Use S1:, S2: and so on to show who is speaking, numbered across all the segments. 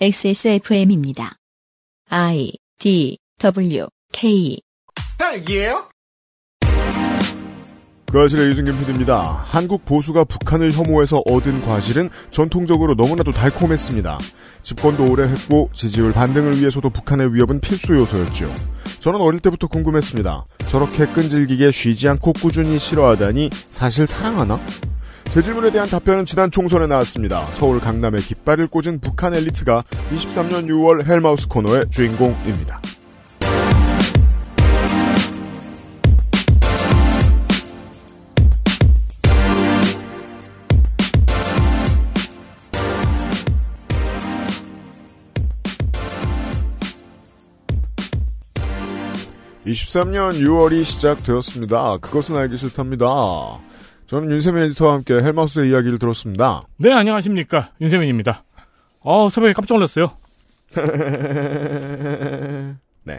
S1: XSFM입니다. I D W K. 딸기예요? 그아실의 유승균 PD입니다. 한국 보수가 북한을 혐오해서 얻은 과실은 전통적으로 너무나도 달콤했습니다. 집권도 오래 했고 지지율 반등을 위해서도 북한의 위협은 필수 요소였죠. 저는 어릴 때부터 궁금했습니다. 저렇게 끈질기게 쉬지 않고 꾸준히 싫어하다니 사실 사랑하나? 제 질문에 대한 답변은 지난 총선에 나왔습니다. 서울 강남의 깃발을 꽂은 북한 엘리트가 23년 6월 헬마우스 코너의 주인공입니다. (23년 6월이) 시작되었습니다. 그것은 알기 싫답니다. 저는 윤세민 에디터와 함께 헬마우스의 이야기를 들었습니다.
S2: 네, 안녕하십니까. 윤세민입니다. 어, 새벽에 깜짝 놀랐어요. 네.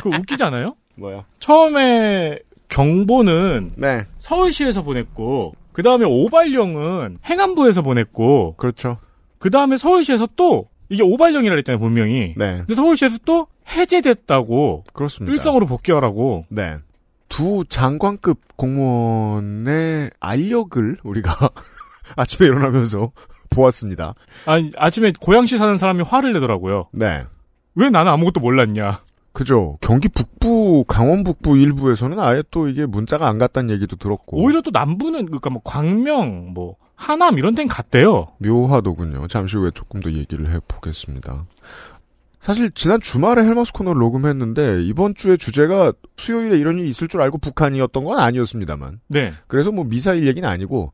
S2: 그웃기잖아요 뭐야? 처음에 경보는 네. 서울시에서 보냈고 그 다음에 오발령은 행안부에서 보냈고 그렇죠. 그 다음에 서울시에서 또 이게 오발령이라 그랬잖아요 분명히. 네. 근데 서울시에서 또 해제됐다고. 그렇습니다.
S1: 일상으로 복귀하라고. 네. 두 장관급 공무원의 알력을 우리가 아침에 일어나면서 보았습니다. 아니, 아침에 고양시 사는 사람이 화를 내더라고요. 네. 왜 나는 아무것도 몰랐냐. 그죠. 경기 북부, 강원 북부 일부에서는 아예 또 이게 문자가 안 갔다는 얘기도 들었고. 오히려 또 남부는, 그니까 뭐 광명, 뭐, 하남 이런 데는 갔대요. 묘화도군요 잠시 후에 조금 더 얘기를 해보겠습니다. 사실 지난 주말에 헬마스 코너를 녹음했는데 이번 주에 주제가 수요일에 이런 일이 있을 줄 알고 북한이었던 건 아니었습니다만. 네. 그래서 뭐 미사일 얘기는 아니고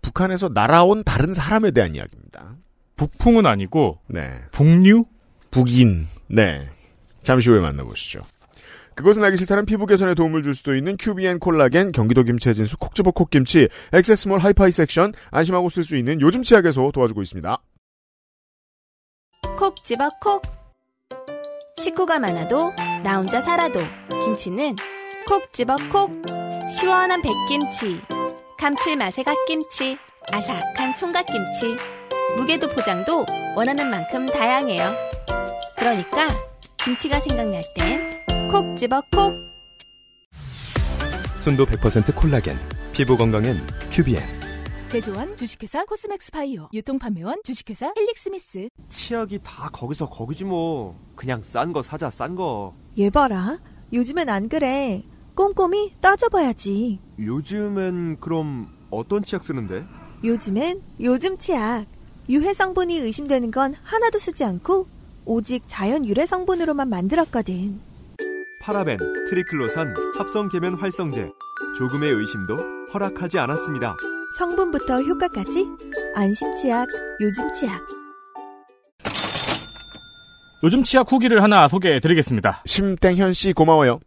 S1: 북한에서 날아온 다른 사람에 대한 이야기입니다. 북풍은 아니고 네. 북류? 북인. 네. 잠시 후에 만나보시죠. 그것은 알기 싫다는 피부 개선에 도움을 줄 수도 있는 큐비엔 콜라겐, 경기도 김치진수 콕지버 콕김치, 액세스몰 하이파이 섹션, 안심하고 쓸 수 있는 요즘 치약에서 도와주고 있습니다. 콕지버 콕. 식구가 많아도 나 혼자 살아도 김치는 콕 집어 콕 시원한
S3: 백김치 감칠맛의 갓김치 아삭한 총각김치 무게도 포장도 원하는 만큼 다양해요 그러니까 김치가
S1: 생각날 땐 콕 집어 콕 순도 100%
S4: 콜라겐 피부 건강엔 큐비엔
S1: 제조원 주식회사 코스맥스 바이오 유통판매원 주식회사 헬릭스미스
S4: 치약이 다 거기서 거기지 뭐 그냥 싼 거 사자 싼거얘
S1: 봐라 요즘엔 안 그래 꼼꼼히 따져봐야지 요즘엔 그럼 어떤 치약 쓰는데? 요즘엔 요즘 치약 유해 성분이 의심되는 건 하나도 쓰지 않고 오직 자연 유래 성분으로만 만들었거든 파라벤, 트리클로산, 합성 계면 활성제 조금의 의심도 허락하지 않았습니다. 성분부터 효과까지 안심치약, 요즘치약.
S2: 요즘치약 후기를 하나 소개해 드리겠습니다. 심땡현 씨 고마워요.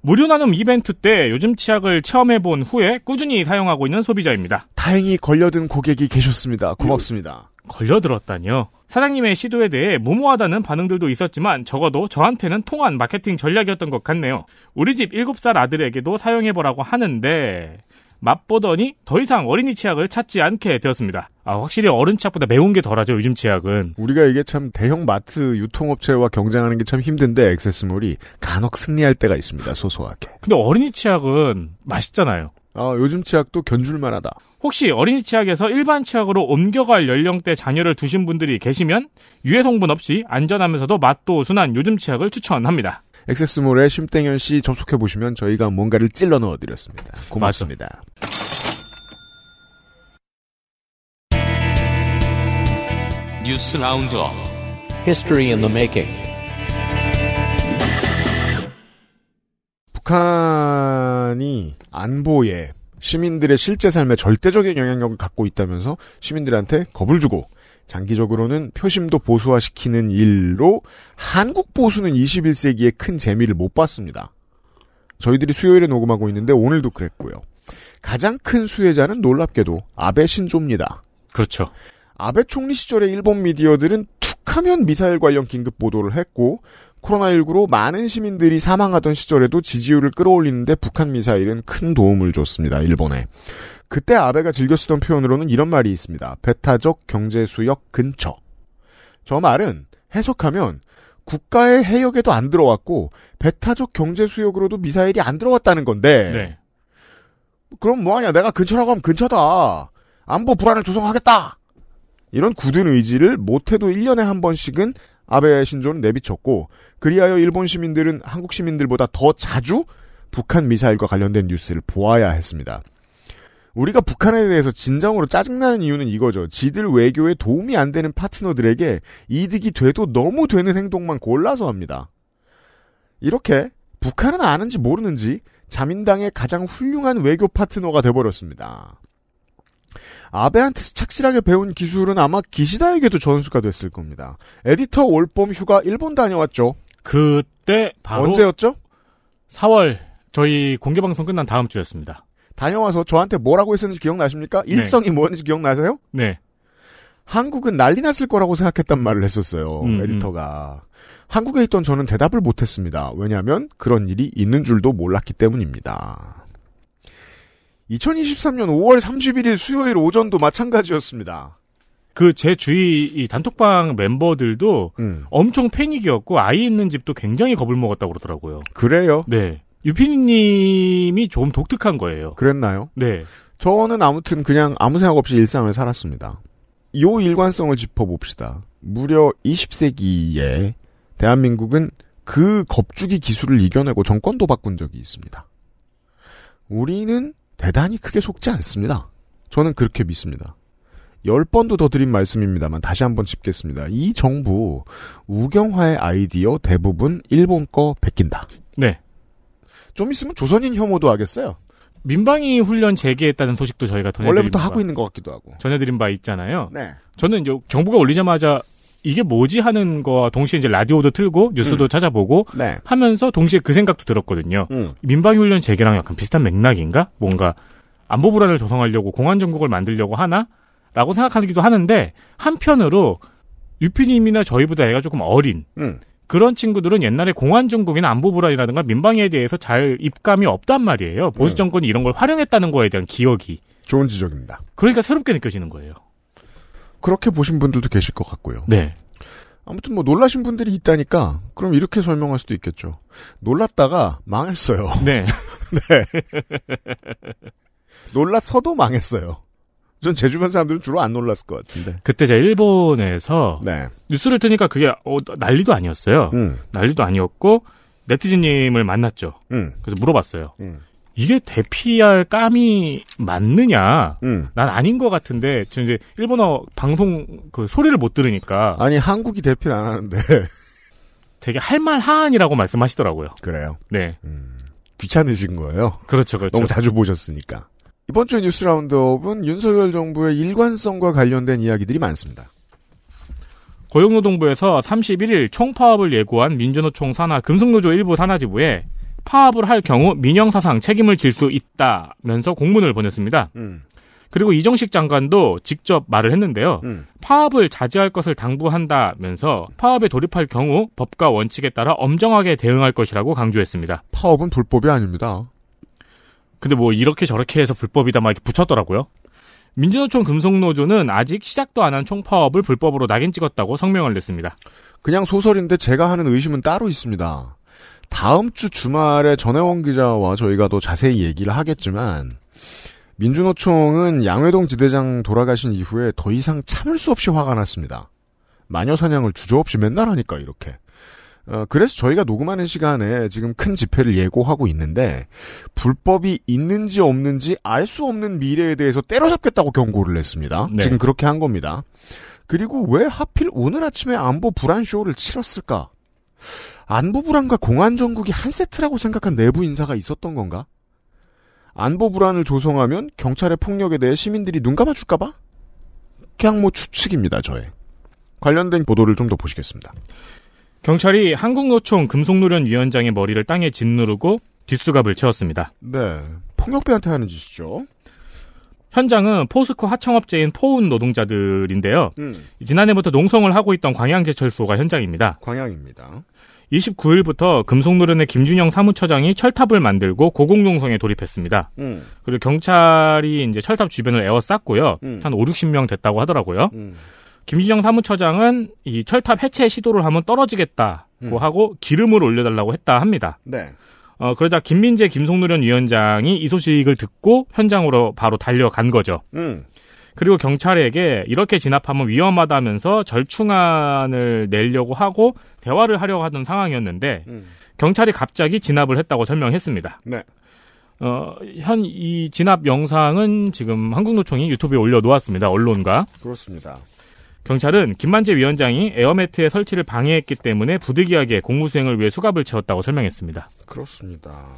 S2: 무료 나눔 이벤트 때 요즘 치약을 체험해 본 후에 꾸준히 사용하고 있는 소비자입니다. 다행히 걸려든 고객이 계셨습니다. 고맙습니다. 걸려들었다니요. 사장님의 시도에 대해 무모하다는 반응들도 있었지만 적어도 저한테는 통한 마케팅 전략이었던 것 같네요. 우리 집 7살 아들에게도 사용해보라고 하는데 맛보더니 더 이상 어린이 치약을 찾지 않게 되었습니다. 아, 확실히 어른 치약보다 매운
S1: 게 덜하죠, 요즘 치약은. 우리가 이게 참 대형 마트 유통업체와 경쟁하는 게 참 힘든데, 액세스몰이 간혹 승리할 때가 있습니다, 소소하게. 근데
S2: 어린이 치약은 맛있잖아요.
S1: 아, 요즘 치약도 견줄만 하다.
S2: 혹시 어린이 치약에서 일반 치약으로 옮겨갈 연령대 자녀를 두신 분들이 계시면 유해 성분 없이 안전하면서도 맛도 순한 요즘 치약을 추천합니다.
S1: 엑세스몰에 심땡현 씨 접속해 보시면 저희가 뭔가를 찔러 넣어드렸습니다. 고맙습니다.
S2: 뉴스 라운드업
S1: 스토리 t o 메 y i 북한이 안보에 시민들의 실제 삶에 절대적인 영향력을 갖고 있다면서 시민들한테 겁을 주고 장기적으로는 표심도 보수화시키는 일로 한국 보수는 21세기에 큰 재미를 못 봤습니다. 저희들이 수요일에 녹음하고 있는데 오늘도 그랬고요. 가장 큰 수혜자는 놀랍게도 아베 신조입니다. 그렇죠. 아베 총리 시절의 일본 미디어들은 툭 하면 미사일 관련 긴급 보도를 했고 코로나19로 많은 시민들이 사망하던 시절에도 지지율을 끌어올리는데 북한 미사일은 큰 도움을 줬습니다. 일본에. 그때 아베가 즐겨 쓰던 표현으로는 이런 말이 있습니다. 배타적 경제수역 근처. 저 말은 해석하면 국가의 해역에도 안 들어왔고 배타적 경제수역으로도 미사일이 안 들어왔다는 건데 네. 그럼 뭐하냐 내가 근처라고 하면 근처다 안보 불안을 조성하겠다 이런 굳은 의지를 못해도 1년에 한 번씩은 아베 신조는 내비쳤고 그리하여 일본 시민들은 한국 시민들보다 더 자주 북한 미사일과 관련된 뉴스를 보아야 했습니다. 우리가 북한에 대해서 진정으로 짜증나는 이유는 이거죠. 지들 외교에 도움이 안 되는 파트너들에게 이득이 돼도 너무 되는 행동만 골라서 합니다. 이렇게 북한은 아는지 모르는지 자민당의 가장 훌륭한 외교 파트너가 돼버렸습니다. 아베한테서 착실하게 배운 기술은 아마 기시다에게도 전수가 됐을 겁니다. 에디터 올봄 휴가 일본 다녀왔죠. 그때 바로 언제였죠?
S2: 4월 저희 공개 방송 끝난 다음 주였습니다.
S1: 다녀와서 저한테 뭐라고 했었는지 기억나십니까? 네. 일성이 뭐였는지 기억나세요? 네. 한국은 난리 났을 거라고 생각했단 말을 했었어요. 음, 음. 에디터가. 한국에 있던 저는 대답을 못했습니다. 왜냐하면 그런 일이 있는 줄도 몰랐기 때문입니다. 2023년 5월 31일 수요일 오전도 마찬가지였습니다. 그 제
S2: 주위 이 단톡방 멤버들도 음. 엄청 패닉이었고 아이 있는 집도 굉장히 겁을
S1: 먹었다고 그러더라고요. 그래요? 네. 유피니님이 좀 독특한 거예요. 그랬나요? 네. 저는 아무튼 그냥 아무 생각 없이 일상을 살았습니다. 요 일관성을 짚어봅시다. 무려 20세기에 대한민국은 그 겁주기 기술을 이겨내고 정권도 바꾼 적이 있습니다. 우리는 대단히 크게 속지 않습니다. 저는 그렇게 믿습니다. 열 번도 더 드린 말씀입니다만 다시 한번 짚겠습니다. 이 정부 우경화의 아이디어 대부분 일본 거 베낀다. 네. 좀 있으면 조선인 혐오도 하겠어요. 민방위
S2: 훈련 재개했다는 소식도 저희가 전해드린 원래부터 바, 하고 있는 것 같기도 하고 전해드린 바 있잖아요. 네. 저는 이제 경부가 올리자마자 이게 뭐지 하는 거와 동시에 이제 라디오도 틀고 뉴스도 음. 찾아보고 네. 하면서 동시에 그 생각도 들었거든요. 음. 민방위훈련 재개랑 약간 비슷한 맥락인가? 뭔가 안보 불안을 조성하려고 공안 정국을 만들려고 하나? 라고 생각하기도 하는데 한편으로 유피님이나 저희보다 애가 조금 어린 음. 그런 친구들은 옛날에 공안 정국이나 안보 불안이라든가 민방위에 대해서 잘 입감이 없단 말이에요. 보수 음. 정권이 이런 걸 활용했다는
S1: 거에 대한 기억이 좋은 지적입니다. 그러니까 새롭게 느껴지는 거예요. 그렇게 보신 분들도 계실 것 같고요. 네. 아무튼 뭐 놀라신 분들이 있다니까 그럼 이렇게 설명할 수도 있겠죠. 놀랐다가 망했어요. 네. 네. 놀랐어도 망했어요. 전제 주변 사람들은 주로 안 놀랐을 것 같은데. 그때 제가
S2: 일본에서 네. 뉴스를 뜨니까 그게 어, 난리도 아니었어요. 음. 난리도 아니었고 네티즌님을 만났죠. 음. 그래서 물어봤어요. 음. 이게 대피할 깜이 맞느냐? 음. 난 아닌 것 같은데 지금 이제 일본어 방송 그 소리를 못 들으니까 아니 한국이 대피를 안 하는데 되게 할 말 하안이라고
S1: 말씀하시더라고요. 그래요. 네. 음, 귀찮으신 거예요. 그렇죠, 그렇죠. 너무 자주 보셨으니까. 이번 주 뉴스 라운드업은 윤석열 정부의 일관성과 관련된 이야기들이 많습니다.
S2: 고용노동부에서 31일 총파업을 예고한 민주노총 산하 금속노조 일부 산하지부에 파업을 할 경우 민영사상 책임을 질 수 있다면서 공문을 보냈습니다. 음. 그리고 이정식 장관도 직접 말을 했는데요. 음. 파업을 자제할 것을 당부한다면서 파업에 돌입할 경우 법과 원칙에 따라 엄정하게 대응할 것이라고 강조했습니다. 파업은
S1: 불법이 아닙니다. 근데 뭐
S2: 이렇게 저렇게 해서 불법이다 막 이렇게 붙였더라고요. 민주노총 금속노조는 아직 시작도 안 한 총파업을
S1: 불법으로 낙인 찍었다고 성명을 냈습니다. 그냥 소설인데 제가 하는 의심은 따로 있습니다. 다음 주 주말에 전혜원 기자와 저희가 더 자세히 얘기를 하겠지만 민주노총은 양회동 지대장 돌아가신 이후에 더 이상 참을 수 없이 화가 났습니다. 마녀 사냥을 주저없이 맨날 하니까 이렇게. 어, 그래서 저희가 녹음하는 시간에 지금 큰 집회를 예고하고 있는데 불법이 있는지 없는지 알 수 없는 미래에 대해서 때려잡겠다고 경고를 했습니다 네. 지금 그렇게 한 겁니다. 그리고 왜 하필 오늘 아침에 안보 불안 쇼를 치렀을까? 안보불안과 공안정국이 한 세트라고 생각한 내부 인사가 있었던 건가? 안보불안을 조성하면 경찰의 폭력에 대해 시민들이 눈 감아줄까봐? 그냥 뭐 추측입니다, 저의. 관련된 보도를 좀 더 보시겠습니다. 경찰이 한국노총 금속노련
S2: 위원장의 머리를 땅에 짓누르고 뒷수갑을 채웠습니다.
S1: 네. 폭력배한테 하는 짓이죠.
S2: 현장은 포스코 하청업체인 포운 노동자들인데요. 음. 지난해부터 농성을 하고 있던 광양제철소가 현장입니다. 광양입니다. 29일부터 금속노련의 김준영 사무처장이 철탑을 만들고 고공농성에 돌입했습니다. 음. 그리고 경찰이 이제 철탑 주변을 에워쌌고요. 음. 한 5, 60명 됐다고 하더라고요. 음. 김준영 사무처장은 이 철탑 해체 시도를 하면 떨어지겠다고 음. 하고 기름을 올려달라고 했다 합니다. 네. 어, 그러자 김민재 김성노련 위원장이 이 소식을 듣고 현장으로 바로 달려간 거죠. 음. 그리고 경찰에게 이렇게 진압하면 위험하다면서 절충안을 내려고 하고 대화를 하려고 하던 상황이었는데 음. 경찰이 갑자기 진압을 했다고 설명했습니다. 네. 어, 현 이 진압 영상은 지금 한국노총이 유튜브에 올려놓았습니다. 언론과. 그렇습니다. 경찰은 김만재 위원장이 에어매트의 설치를 방해했기 때문에 부득이하게 공무수행을 위해 수갑을 채웠다고 설명했습니다.
S1: 그렇습니다.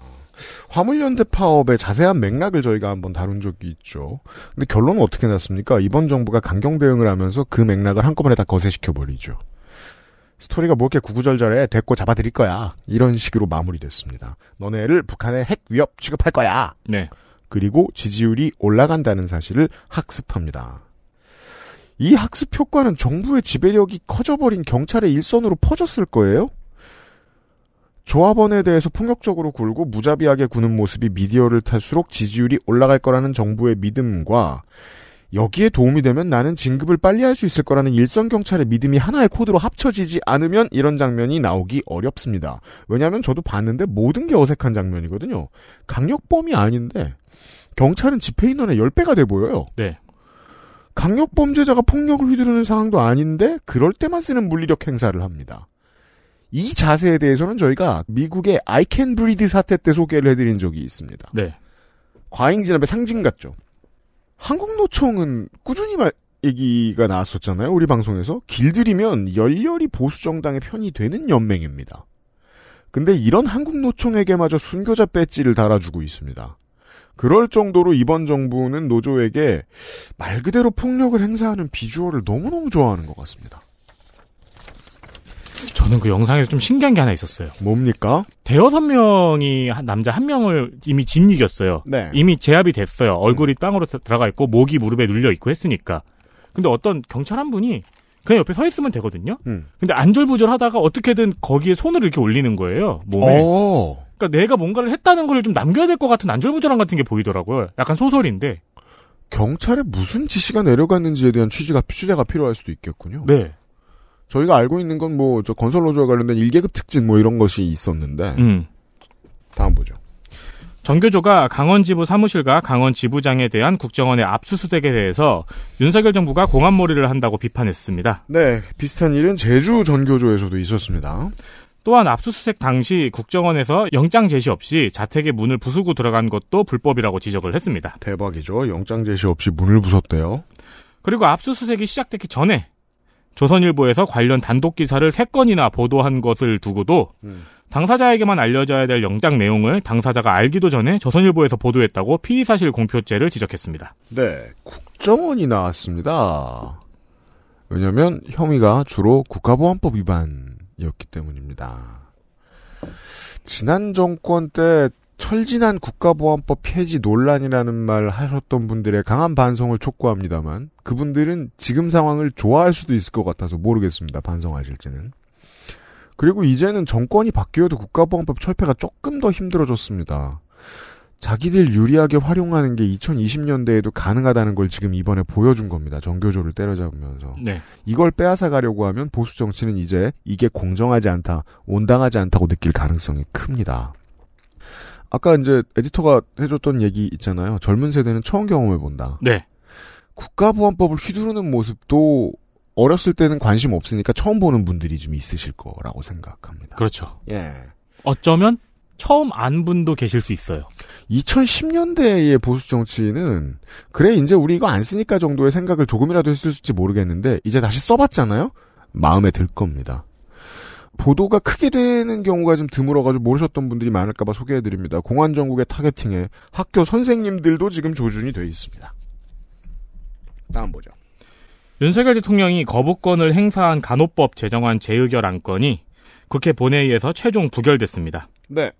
S1: 화물연대 파업의 자세한 맥락을 저희가 한번 다룬 적이 있죠. 근데 결론은 어떻게 났습니까? 이번 정부가 강경 대응을 하면서 그 맥락을 한꺼번에 다 거세시켜 버리죠. 스토리가 뭐 이렇게 구구절절해 됐고 잡아드릴 거야 이런 식으로 마무리됐습니다. 너네를 북한의 핵 위협 취급할 거야. 네. 그리고 지지율이 올라간다는 사실을 학습합니다. 이 학습 효과는 정부의 지배력이 커져버린 경찰의 일선으로 퍼졌을 거예요? 조합원에 대해서 폭력적으로 굴고 무자비하게 구는 모습이 미디어를 탈수록 지지율이 올라갈 거라는 정부의 믿음과 여기에 도움이 되면 나는 진급을 빨리 할 수 있을 거라는 일선 경찰의 믿음이 하나의 코드로 합쳐지지 않으면 이런 장면이 나오기 어렵습니다. 왜냐하면 저도 봤는데 모든 게 어색한 장면이거든요. 강력범이 아닌데 경찰은 집회인원의 10배가 돼 보여요. 네. 강력 범죄자가 폭력을 휘두르는 상황도 아닌데 그럴 때만 쓰는 물리력 행사를 합니다. 이 자세에 대해서는 저희가 미국의 아이캔 브리드 사태 때 소개를 해드린 적이 있습니다. 네. 과잉 진압의 상징 같죠. 한국노총은 꾸준히 말, 얘기가 나왔었잖아요. 우리 방송에서 길들이면 열렬히 보수 정당의 편이 되는 연맹입니다. 근데 이런 한국노총에게마저 순교자 배지를 달아주고 있습니다. 그럴 정도로 이번 정부는 노조에게 말 그대로 폭력을 행사하는 비주얼을 너무너무 좋아하는 것 같습니다.
S2: 저는 그 영상에서 좀 신기한 게 하나 있었어요. 뭡니까? 대여섯 명이 남자 한 명을 이미 진이겼어요. 네. 이미 제압이 됐어요. 얼굴이 음. 땅으로 들어가 있고 목이 무릎에 눌려 있고 했으니까. 근데 어떤 경찰 한 분이 그냥 옆에 서 있으면 되거든요. 음. 근데 안절부절하다가 어떻게든 거기에 손을 이렇게 올리는 거예요. 몸에. 오. 어. 그러니까 내가 뭔가를 했다는 걸 좀 남겨야 될 것 같은 안절부절함 같은 게 보이더라고요. 약간 소설인데.
S1: 경찰에 무슨 지시가 내려갔는지에 대한 취지가 취재가 필요할 수도 있겠군요. 네. 저희가 알고 있는 건 뭐 저 건설 노조와 관련된 일계급 특징 뭐 이런 것이 있었는데. 음. 다음 보죠.
S2: 전교조가 강원지부 사무실과 강원지부장에 대한 국정원의 압수수색에 대해서 윤석열 정부가 공안몰이를 한다고 비판했습니다.
S1: 네, 비슷한 일은 제주 전교조에서도 있었습니다.
S2: 또한 압수수색 당시 국정원에서 영장 제시 없이 자택의 문을 부수고 들어간 것도 불법이라고 지적을 했습니다. 대박이죠.
S1: 영장 제시 없이 문을 부쉈대요.
S2: 그리고 압수수색이 시작되기 전에 조선일보에서 관련 단독 기사를 3건이나 보도한 것을 두고도 음. 당사자에게만 알려져야 될 영장 내용을 당사자가 알기도 전에 조선일보에서 보도했다고 피의 사실 공표죄를 지적했습니다.
S1: 네, 국정원이 나왔습니다. 왜냐하면 혐의가 주로 국가보안법 위반 이었기 때문입니다. 지난 정권 때 철진한 국가보안법 폐지 논란이라는 말 하셨던 분들의 강한 반성을 촉구합니다만 그분들은 지금 상황을 좋아할 수도 있을 것 같아서 모르겠습니다. 반성하실지는. 그리고 이제는 정권이 바뀌어도 국가보안법 철폐가 조금 더 힘들어졌습니다. 자기들 유리하게 활용하는 게 2020년대에도 가능하다는 걸 지금 이번에 보여준 겁니다. 정교조를 때려잡으면서. 네. 이걸 빼앗아 가려고 하면 보수 정치는 이제 이게 공정하지 않다, 온당하지 않다고 느낄 가능성이 큽니다. 아까 이제 에디터가 해줬던 얘기 있잖아요. 젊은 세대는 처음 경험해 본다. 네. 국가보안법을 휘두르는 모습도 어렸을 때는 관심 없으니까 처음 보는 분들이 좀 있으실 거라고 생각합니다. 그렇죠. 예. 어쩌면 처음 안 분도 계실 수 있어요. 2010년대의 보수 정치는 그래 이제 우리 이거 안 쓰니까 정도의 생각을 조금이라도 했을지 모르겠는데 이제 다시 써봤잖아요. 마음에 들 겁니다. 보도가 크게 되는 경우가 좀 드물어가지고 모르셨던 분들이 많을까봐 소개해드립니다. 공안정국의 타겟팅에 학교 선생님들도 지금 조준이 돼 있습니다. 다음 보죠. 윤석열 대통령이
S2: 거부권을 행사한 간호법 제정안 재의결 안건이 국회 본회의에서 최종 부결됐습니다. 네.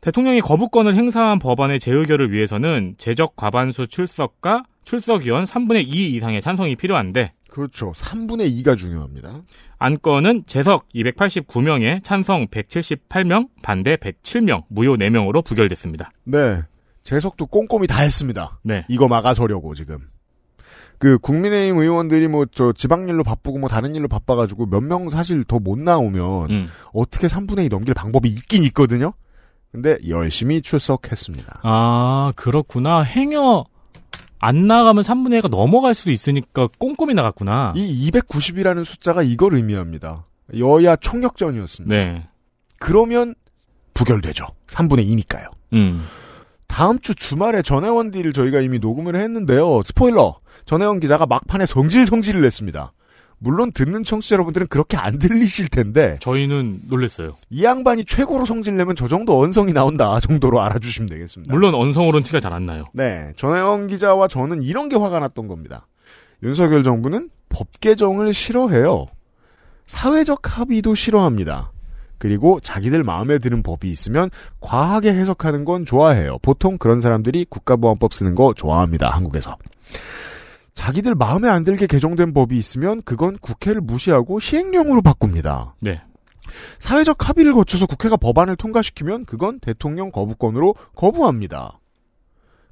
S2: 대통령이 거부권을 행사한 법안의 재의결을 위해서는 제적 과반수 출석과 출석위원 3분의 2 이상의 찬성이 필요한데 그렇죠. 3분의 2가 중요합니다. 안건은 재석 289명에 찬성 178명, 반대 107명, 무효 4명으로 부결됐습니다.
S1: 네. 재석도 꼼꼼히 다 했습니다. 네. 이거 막아서려고 지금. 그 국민의힘 의원들이 뭐 저 지방일로 바쁘고 뭐 다른 일로 바빠가지고 몇 명 사실 더 못 나오면 음. 어떻게 3분의 2 넘길 방법이 있긴 있거든요. 근데 열심히 출석했습니다.
S2: 아, 그렇구나. 행여 안 나가면 3분의 1가 넘어갈 수도 있으니까 꼼꼼히 나갔구나.
S1: 이 290이라는 숫자가 이걸 의미합니다. 여야 총력전이었습니다. 네. 그러면 부결되죠. 3분의 2니까요. 음. 다음 주 주말에 전혜원 딜을 저희가 이미 녹음을 했는데요. 스포일러! 전혜원 기자가 막판에 성질성질을 냈습니다. 물론 듣는 청취자 여러분들은 그렇게 안 들리실 텐데 저희는 놀랬어요. 이 양반이 최고로 성질 내면 저 정도 언성이 나온다 정도로 알아주시면 되겠습니다.
S2: 물론 언성으로는 티가 잘
S1: 안 나요. 네, 전혜원 기자와 저는 이런 게 화가 났던 겁니다. 윤석열 정부는 법 개정을 싫어해요. 사회적 합의도 싫어합니다. 그리고 자기들 마음에 드는 법이 있으면 과하게 해석하는 건 좋아해요. 보통 그런 사람들이 국가보안법 쓰는 거 좋아합니다. 한국에서. 자기들 마음에 안 들게 개정된 법이 있으면 그건 국회를 무시하고 시행령으로 바꿉니다. 네. 사회적 합의를 거쳐서 국회가 법안을 통과시키면 그건 대통령 거부권으로 거부합니다.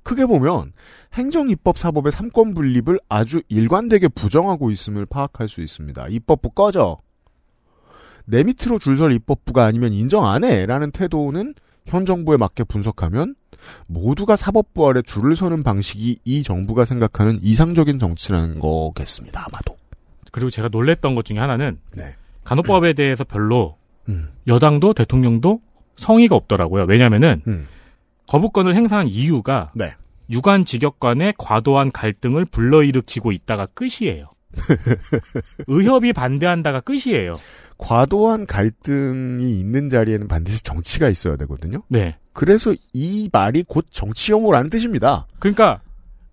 S1: 크게 보면 행정 입법 사법의 삼권 분립을 아주 일관되게 부정하고 있음을 파악할 수 있습니다. 입법부 꺼져. 내 밑으로 줄설 입법부가 아니면 인정 안 해라는 태도는 현 정부에 맞게 분석하면 모두가 사법부 아래 줄을 서는 방식이 이 정부가 생각하는 이상적인 정치라는 거겠습니다. 아마도. 그리고
S2: 제가 놀랬던 것 중에 하나는 네. 간호법에 음. 대해서 별로
S1: 음. 음. 여당도 대통령도
S2: 성의가 없더라고요. 왜냐면은 음. 거부권을 행사한 이유가 네. 유관 직역 간의 과도한 갈등을 불러일으키고 있다가 끝이에요. 의협이 반대한다가 끝이에요.
S1: 과도한 갈등이 있는 자리에는 반드시 정치가 있어야 되거든요. 네. 그래서 이 말이 곧 정치 혐오라는 뜻입니다.
S2: 그러니까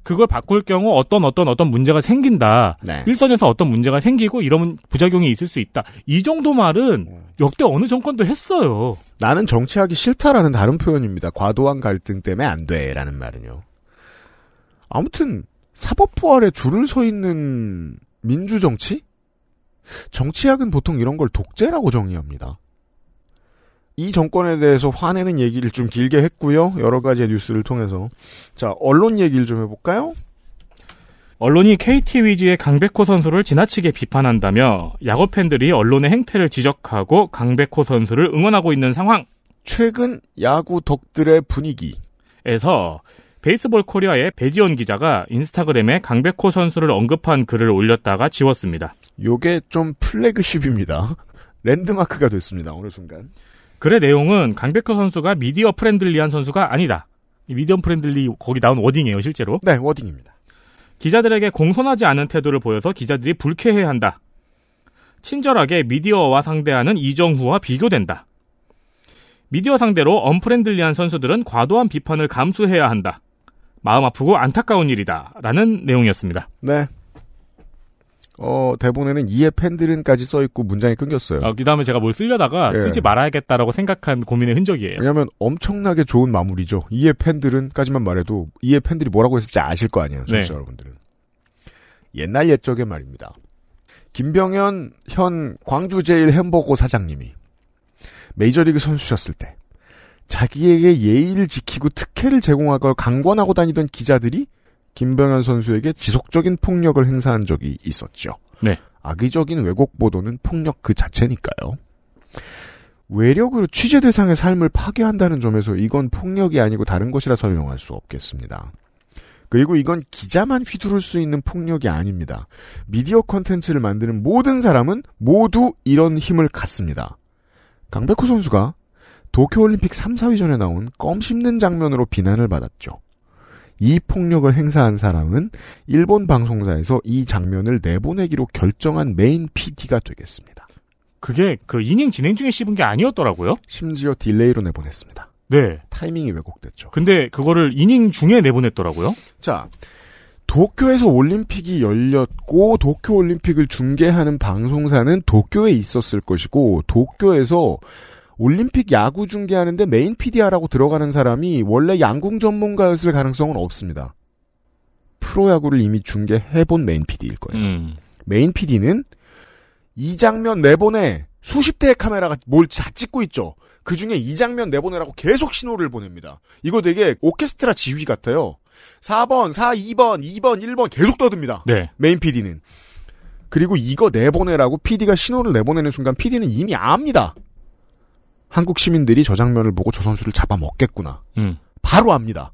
S2: 그걸 바꿀 경우 어떤 어떤 어떤 문제가 생긴다. 네. 일선에서 어떤 문제가 생기고
S1: 이러면 부작용이 있을 수 있다. 이 정도 말은 역대 어느 정권도 했어요. 나는 정치하기 싫다라는 다른 표현입니다. 과도한 갈등 때문에 안 돼라는 말은요. 아무튼 사법부 아래 줄을 서 있는 민주정치? 정치학은 보통 이런 걸 독재라고 정의합니다. 이 정권에 대해서 화내는 얘기를 좀 길게 했고요. 여러 가지의 뉴스를 통해서. 자, 언론 얘기를 좀 해볼까요? 언론이 KT 위즈의 강백호 선수를 지나치게
S2: 비판한다며 야구 팬들이 언론의 행태를 지적하고 강백호 선수를 응원하고 있는 상황.
S1: 최근 야구 덕들의
S2: 분위기에서 베이스볼 코리아의 배지원 기자가 인스타그램에 강백호 선수를 언급한 글을 올렸다가 지웠습니다.
S1: 요게 좀 플래그십입니다. 랜드마크가 됐습니다. 어느 순간. 글의 내용은 강백호 선수가 미디어
S2: 프렌들리한 선수가 아니다. 미디어 프렌들리 거기 나온 워딩이에요, 실제로. 네, 워딩입니다. 기자들에게 공손하지 않은 태도를 보여서 기자들이 불쾌해한다. 친절하게 미디어와 상대하는 이정후와 비교된다. 미디어 상대로 언프렌들리한 선수들은 과도한 비판을 감수해야 한다. 마음 아프고 안타까운 일이다. 라는
S1: 내용이었습니다. 네. 어, 대본에는 이에 팬들은까지 써있고 문장이 끊겼어요.
S2: 아, 그 다음에 제가 뭘 쓰려다가 예. 쓰지
S1: 말아야겠다라고 생각한 고민의 흔적이에요. 왜냐면 하 엄청나게 좋은 마무리죠. 이에 팬들은까지만 말해도 이에 팬들이 뭐라고 했을지 아실 거 아니에요. 네. 여러분들은. 옛날 옛적의 말입니다. 김병현 현 광주제일 햄버거 사장님이 메이저리그 선수셨을 때 자기에게 예의를 지키고 특혜를 제공할 걸 강권하고 다니던 기자들이 김병현 선수에게 지속적인 폭력을 행사한 적이 있었죠. 네. 악의적인 왜곡 보도는 폭력 그 자체니까요. 외력으로 취재 대상의 삶을 파괴한다는 점에서 이건 폭력이 아니고 다른 것이라 설명할 수 없겠습니다. 그리고 이건 기자만 휘두를 수 있는 폭력이 아닙니다. 미디어 컨텐츠를 만드는 모든 사람은 모두 이런 힘을 갖습니다. 강백호 선수가 도쿄올림픽 3, 4위전에 나온 껌 씹는 장면으로 비난을 받았죠. 이 폭력을 행사한 사람은 일본 방송사에서 이 장면을 내보내기로 결정한 메인 PD가 되겠습니다. 그게 그 이닝 진행 중에 씹은 게 아니었더라고요. 심지어 딜레이로 내보냈습니다. 네. 타이밍이 왜곡됐죠. 근데 그거를 이닝 중에 내보냈더라고요. 자, 도쿄에서 올림픽이 열렸고 도쿄 올림픽을 중계하는 방송사는 도쿄에 있었을 것이고 도쿄에서 올림픽 야구 중계하는데 메인 PD라고 들어가는 사람이 원래 양궁 전문가였을 가능성은 없습니다. 프로야구를 이미 중계해본 메인 PD일 거예요. 음. 메인 PD는 이 장면 내보내 수십 대의 카메라가 뭘 다 찍고 있죠. 그 중에 이 장면 내보내라고 계속 신호를 보냅니다. 이거 되게 오케스트라 지휘 같아요. 4번, 4, 2번, 2번, 1번 계속 떠듭니다. 네. 메인 PD는. 그리고 이거 내보내라고 PD가 신호를 내보내는 순간 PD는 이미 압니다. 한국 시민들이 저 장면을 보고 저 선수를 잡아먹겠구나. 음. 바로 압니다.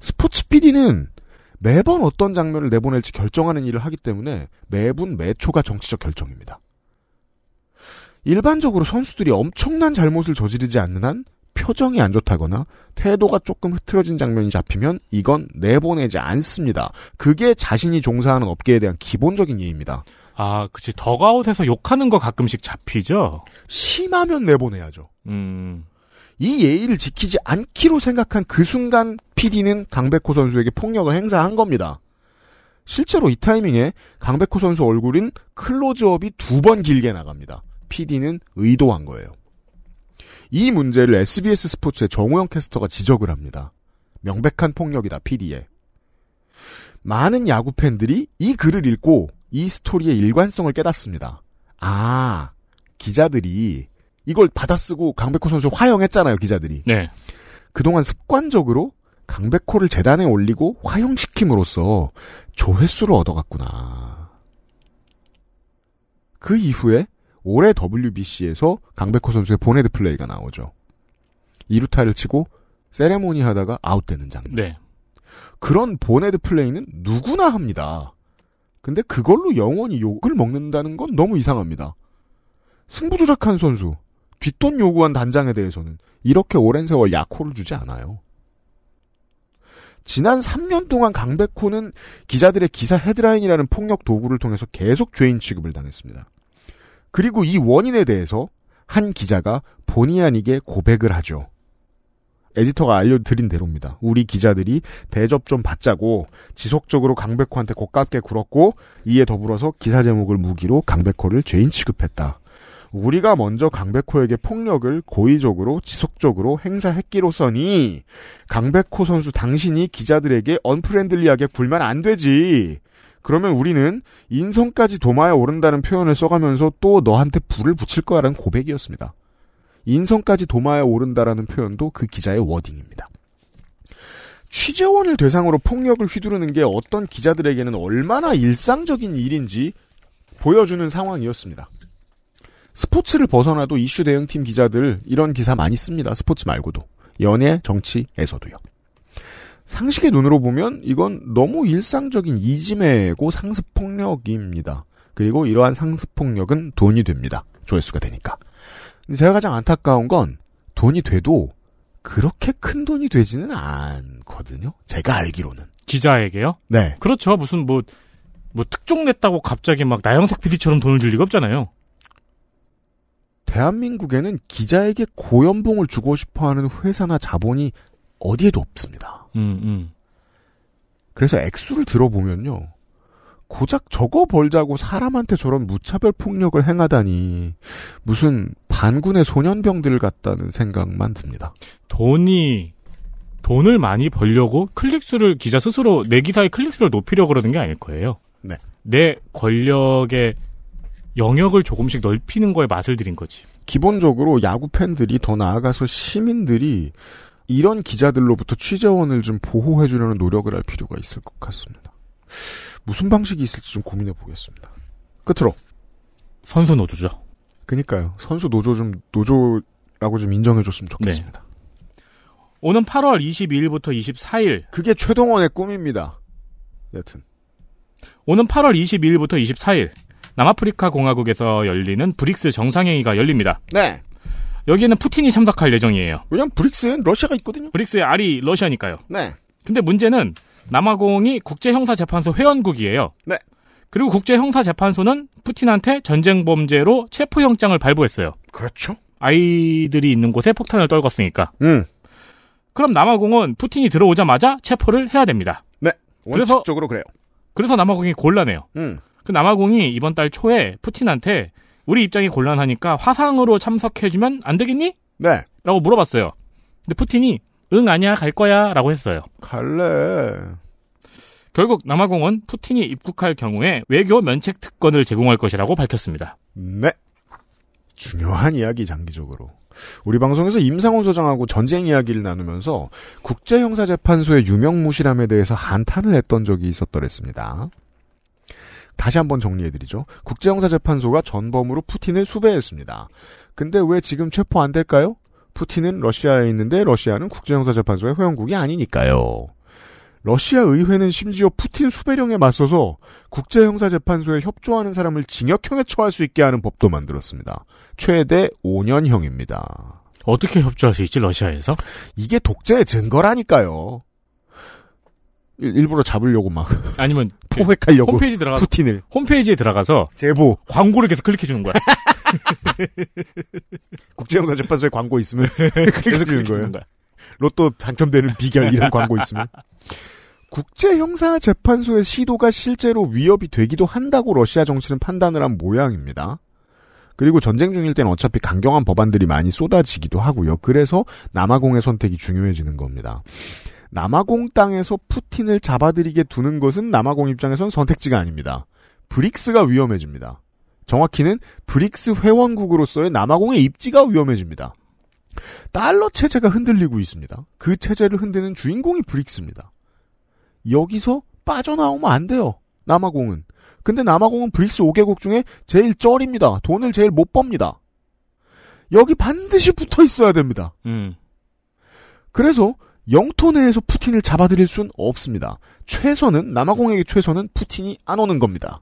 S1: 스포츠 PD는 매번 어떤 장면을 내보낼지 결정하는 일을 하기 때문에 매분 매초가 정치적 결정입니다. 일반적으로 선수들이 엄청난 잘못을 저지르지 않는 한 표정이 안 좋다거나 태도가 조금 흐트러진 장면이 잡히면 이건 내보내지 않습니다. 그게 자신이 종사하는 업계에 대한 기본적인 예입니다. 아, 그치. 더가웃에서 욕하는 거 가끔씩 잡히죠? 심하면 내보내야죠. 음. 이 예의를 지키지 않기로 생각한 그 순간 PD는 강백호 선수에게 폭력을 행사한 겁니다. 실제로 이 타이밍에 강백호 선수 얼굴인 클로즈업이 두 번 길게 나갑니다. PD는 의도한 거예요. 이 문제를 SBS 스포츠의 정우영 캐스터가 지적을 합니다. 명백한 폭력이다, PD에. 많은 야구 팬들이 이 글을 읽고 이 스토리의 일관성을 깨닫습니다. 아, 기자들이 이걸 받아쓰고 강백호 선수 화형했잖아요, 기자들이. 네. 그동안 습관적으로 강백호를 재단에 올리고 화형시킴으로써 조회수를 얻어갔구나. 그 이후에 올해 WBC에서 강백호 선수의 보네드 플레이가 나오죠. 이루타를 치고 세레모니 하다가 아웃되는 장면. 네. 그런 보네드 플레이는 누구나 합니다. 근데 그걸로 영원히 욕을 먹는다는 건 너무 이상합니다. 승부 조작한 선수, 뒷돈 요구한 단장에 대해서는 이렇게 오랜 세월 약호를 주지 않아요. 지난 3년 동안 강백호는 기자들의 기사 헤드라인이라는 폭력 도구를 통해서 계속 죄인 취급을 당했습니다. 그리고 이 원인에 대해서 한 기자가 본의 아니게 고백을 하죠. 에디터가 알려드린 대로입니다. 우리 기자들이 대접 좀 받자고 지속적으로 강백호한테 고깝게 굴었고 이에 더불어서 기사 제목을 무기로 강백호를 죄인 취급했다. 우리가 먼저 강백호에게 폭력을 고의적으로 지속적으로 행사했기로서니 강백호 선수 당신이 기자들에게 언프렌들리하게 굴면 안 되지. 그러면 우리는 인성까지 도마에 오른다는 표현을 써가면서 또 너한테 불을 붙일 거야라는 고백이었습니다. 인성까지 도마에 오른다라는 표현도 그 기자의 워딩입니다. 취재원을 대상으로 폭력을 휘두르는 게 어떤 기자들에게는 얼마나 일상적인 일인지 보여주는 상황이었습니다. 스포츠를 벗어나도 이슈 대응팀 기자들 이런 기사 많이 씁니다. 스포츠 말고도. 연예, 정치에서도요. 상식의 눈으로 보면 이건 너무 일상적인 이지매고 상습폭력입니다. 그리고 이러한 상습폭력은 돈이 됩니다. 조회수가 되니까. 제가 가장 안타까운 건 돈이 돼도 그렇게 큰 돈이 되지는 않거든요. 제가 알기로는.
S2: 기자에게요? 네. 그렇죠. 무슨 뭐, 뭐 특종 냈다고 갑자기 막 나영석 PD처럼 돈을 줄
S1: 리가 없잖아요. 대한민국에는 기자에게 고연봉을 주고 싶어 하는 회사나 자본이 어디에도 없습니다. 음, 음. 그래서 액수를 들어보면요. 고작 저거 벌자고 사람한테 저런 무차별 폭력을 행하다니 무슨 반군의 소년병들 같다는 생각만 듭니다. 돈이
S2: 돈을 많이 벌려고 클릭수를 기자 스스로 내 기사의 클릭수를 높이려고 그러는 게 아닐 거예요. 네. 내 권력의 영역을 조금씩 넓히는 거에 맛을 들인 거지.
S1: 기본적으로 야구 팬들이 더 나아가서 시민들이 이런 기자들로부터 취재원을 좀 보호해주려는 노력을 할 필요가 있을 것 같습니다. 무슨 방식이 있을지 좀 고민해 보겠습니다. 끝으로 선수 노조죠. 그니까요. 선수 노조 좀 노조라고 좀 인정해 줬으면 네. 좋겠습니다. 네.
S2: 오는 8월 22일부터 24일. 그게 최동원의
S1: 꿈입니다. 여튼
S2: 오는 8월 22일부터 24일 남아프리카 공화국에서 열리는 브릭스 정상회의가 열립니다. 네. 여기에는 푸틴이 참석할 예정이에요. 왜냐면 브릭스는 러시아가 있거든요. 브릭스의 알이 러시아니까요. 네. 근데 문제는 남아공이 국제형사재판소 회원국이에요. 네. 그리고 국제형사재판소는 푸틴한테 전쟁 범죄로 체포영장을 발부했어요. 그렇죠. 아이들이 있는 곳에 폭탄을 떨궜으니까. 음. 그럼 남아공은 푸틴이 들어오자마자 체포를 해야 됩니다. 네. 그래서- 원칙적으로 그래요. 그래서 남아공이 곤란해요. 음. 그 남아공이 이번 달 초에 푸틴한테 우리 입장이 곤란하니까 화상으로 참석해주면 안 되겠니? 네. 라고 물어봤어요. 근데 푸틴이 응 아니야 갈 거야라고 했어요. 갈래. 결국 남아공은 푸틴이 입국할 경우에 외교 면책 특권을 제공할 것이라고
S1: 밝혔습니다. 네. 중요한 이야기 장기적으로. 우리 방송에서 임상훈 소장하고 전쟁 이야기를 나누면서 국제형사재판소의 유명무실함에 대해서 한탄을 했던 적이 있었더랬습니다. 다시 한번 정리해드리죠. 국제형사재판소가 전범으로 푸틴을 수배했습니다. 근데 왜 지금 체포 안 될까요? 푸틴은 러시아에 있는데 러시아는 국제형사재판소의 회원국이 아니니까요. 러시아 의회는 심지어 푸틴 수배령에 맞서서 국제형사재판소에 협조하는 사람을 징역형에 처할 수 있게 하는 법도 만들었습니다. 최대 5년형입니다. 어떻게 협조할 수 있지 러시아에서? 이게 독재의 증거라니까요. 일부러 잡으려고 막 아니면 포획하려고 홈페이지 들어가 푸틴을 홈페이지에 들어가서 제보 광고를 계속 클릭해 주는 거야. 국제형사재판소에 광고 있으면 그래서 그는 거예요. 로또 당첨되는 비결 이런 광고 있으면. 국제형사재판소의 시도가 실제로 위협이 되기도 한다고 러시아 정치는 판단을 한 모양입니다. 그리고 전쟁 중일 땐 어차피 강경한 법안들이 많이 쏟아지기도 하고요. 그래서 남아공의 선택이 중요해지는 겁니다. 남아공 땅에서 푸틴을 잡아들이게 두는 것은 남아공 입장에선 선택지가 아닙니다. 브릭스가 위험해집니다. 정확히는 브릭스 회원국으로서의 남아공의 입지가 위험해집니다. 달러 체제가 흔들리고 있습니다. 그 체제를 흔드는 주인공이 브릭스입니다. 여기서 빠져나오면 안 돼요. 남아공은. 근데 남아공은 브릭스 5개국 중에 제일 쩔입니다. 돈을 제일 못 법니다. 여기 반드시 붙어 있어야 됩니다. 음. 그래서 영토 내에서 푸틴을 잡아들일 순 없습니다. 최선은 남아공에게 최선은 푸틴이 안 오는 겁니다.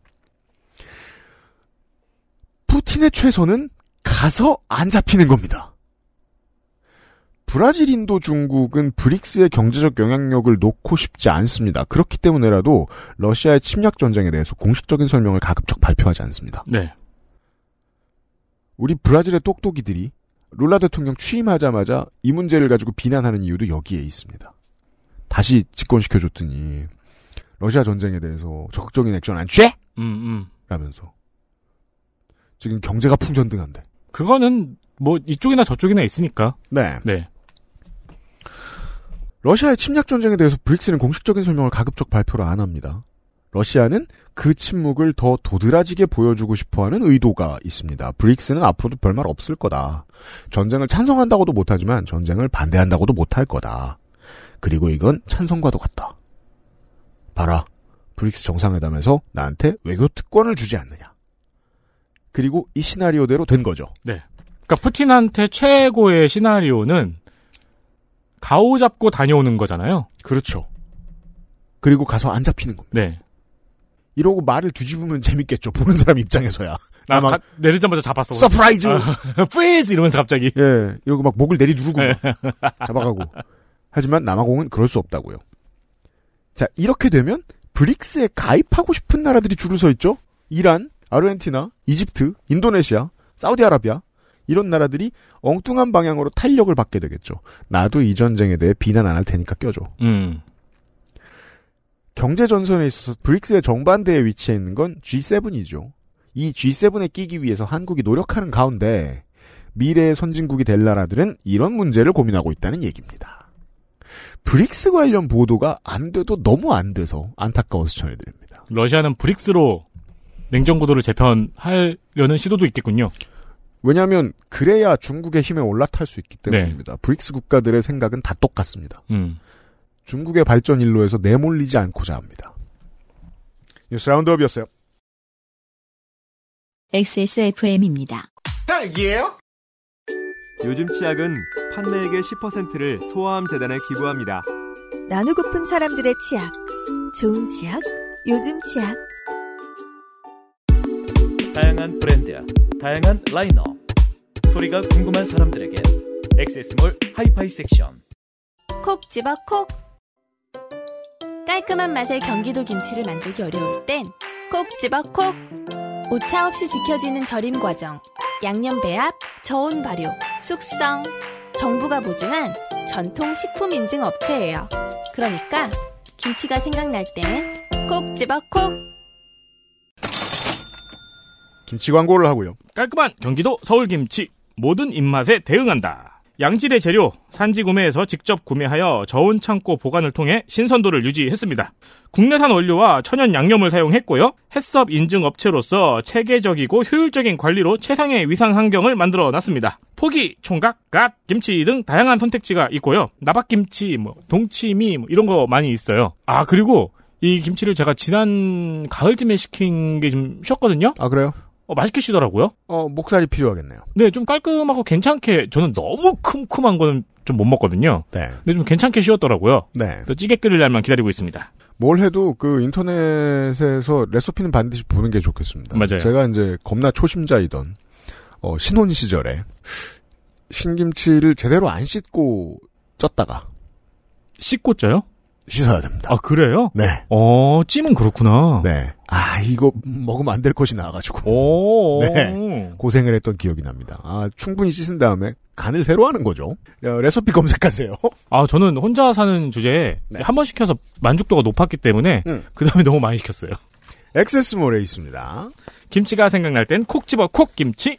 S1: 푸틴의 최선은 가서 안 잡히는 겁니다. 브라질, 인도, 중국은 브릭스의 경제적 영향력을 놓고 싶지 않습니다. 그렇기 때문에라도 러시아의 침략 전쟁에 대해서 공식적인 설명을 가급적 발표하지 않습니다. 네. 우리 브라질의 똑똑이들이 룰라 대통령 취임하자마자 이 문제를 가지고 비난하는 이유도 여기에 있습니다. 다시 집권시켜줬더니 러시아 전쟁에 대해서 적극적인 액션 안 취해? 음, 음. 라면서 지금 경제가 풍전등한데. 그거는 뭐 이쪽이나 저쪽이나 있으니까. 네. 네. 러시아의 침략 전쟁에 대해서 브릭스는 공식적인 설명을 가급적 발표를 안 합니다. 러시아는 그 침묵을 더 도드라지게 보여주고 싶어하는 의도가 있습니다. 브릭스는 앞으로도 별말 없을 거다. 전쟁을 찬성한다고도 못하지만 전쟁을 반대한다고도 못할 거다. 그리고 이건 찬성과도 같다. 봐라. 브릭스 정상회담에서 나한테 외교 특권을 주지 않느냐. 그리고 이 시나리오대로 된 거죠. 네. 그러니까 푸틴한테 최고의 시나리오는
S2: 가오 잡고 다녀오는 거잖아요. 그렇죠.
S1: 그리고 가서 안 잡히는 겁니다. 네. 이러고
S2: 말을 뒤집으면 재밌겠죠. 보는 사람 입장에서야. 나막 아, 내리자마자 잡았어. 서프라이즈.
S1: 프리즈 아, 이러면서 갑자기. 예. 이러고 막 목을 내리누르고 네. 잡아가고. 하지만 남아공은 그럴 수 없다고요. 자, 이렇게 되면 브릭스에 가입하고 싶은 나라들이 줄을 서 있죠. 이란, 아르헨티나, 이집트, 인도네시아, 사우디아라비아 이런 나라들이 엉뚱한 방향으로 탄력을 받게 되겠죠. 나도 이 전쟁에 대해 비난 안 할 테니까 껴줘. 음. 경제 전선에 있어서 브릭스의 정반대에 위치해 있는 건 G7이죠. 이 G7에 끼기 위해서 한국이 노력하는 가운데 미래의 선진국이 될 나라들은 이런 문제를 고민하고 있다는 얘기입니다. 브릭스 관련 보도가 안 돼도 너무 안 돼서 안타까워서 전해드립니다. 러시아는 브릭스로 냉정구도를 재편하려는 시도도 있겠군요. 왜냐하면 그래야 중국의 힘에 올라탈 수 있기 네. 때문입니다. 네. 브릭스 국가들의 생각은 다 똑같습니다. 음. 중국의 발전 일로에서 내몰리지 않고자 합니다. 뉴스 라운드업이었어요. XSFM입니다.
S4: 딸기예요? 요즘 치약은 판매액의 10%를 소아암 재단에 기부합니다.
S1: 나누고픈 사람들의 치약. 좋은 치약, 요즘 치약.
S3: 다양한 브랜드, 다양한 라인업. 소리가 궁금한 사람들에게 엑세스몰 하이파이 섹션.
S1: 콕 집어 콕. 깔끔한
S3: 맛의 경기도 김치를 만들기 어려울 땐 콕 집어 콕. 오차 없이 지켜지는 절임 과정, 양념 배합, 저온 발효, 숙성. 정부가 보증한 전통 식품 인증 업체예요. 그러니까 김치가 생각날 때땐콕 집어 콕.
S2: 김치 광고를 하고요. 깔끔한 경기도 서울김치. 모든 입맛에 대응한다. 양질의 재료, 산지 구매에서 직접 구매하여 저온 창고 보관을 통해 신선도를 유지했습니다. 국내산 원료와 천연 양념을 사용했고요. 햇섭 인증 업체로서 체계적이고 효율적인 관리로 최상의 위상 환경을 만들어 놨습니다. 포기, 총각, 갓, 김치 등 다양한 선택지가 있고요. 나박김치, 뭐 동치미 뭐 이런 거 많이 있어요. 아 그리고 이 김치를 제가 지난 가을쯤에 시킨 게 좀 쉬었거든요. 아 그래요? 어, 맛있게 쉬더라고요. 어, 목살이 필요하겠네요. 네, 좀 깔끔하고 괜찮게 저는 너무 쿰쿰한 거는 좀
S1: 못 먹거든요. 네. 근데
S2: 좀 괜찮게 쉬었더라고요. 네. 찌개 끓일 날만 기다리고 있습니다.
S1: 뭘 해도 그 인터넷에서 레시피는 반드시 보는 게 좋겠습니다. 맞아요. 제가 이제 겁나 초심자이던 어, 신혼 시절에 신김치를 제대로 안 씻고 쪘다가 씻고 쪄요? 씻어야 됩니다. 아 그래요? 네. 어 찜은 그렇구나. 네. 아 이거 먹으면 안 될 것이 나와가지고. 네. 고생을 했던 기억이 납니다. 아 충분히 씻은 다음에 간을 새로 하는 거죠. 레시피 검색하세요.
S2: 아 저는 혼자 사는 주제에 네. 한번 시켜서 만족도가 높았기 때문에 음. 그 다음에 너무 많이 시켰어요. 액세스몰에 있습니다. 김치가 생각날 땐
S4: 콕 집어 콕 김치.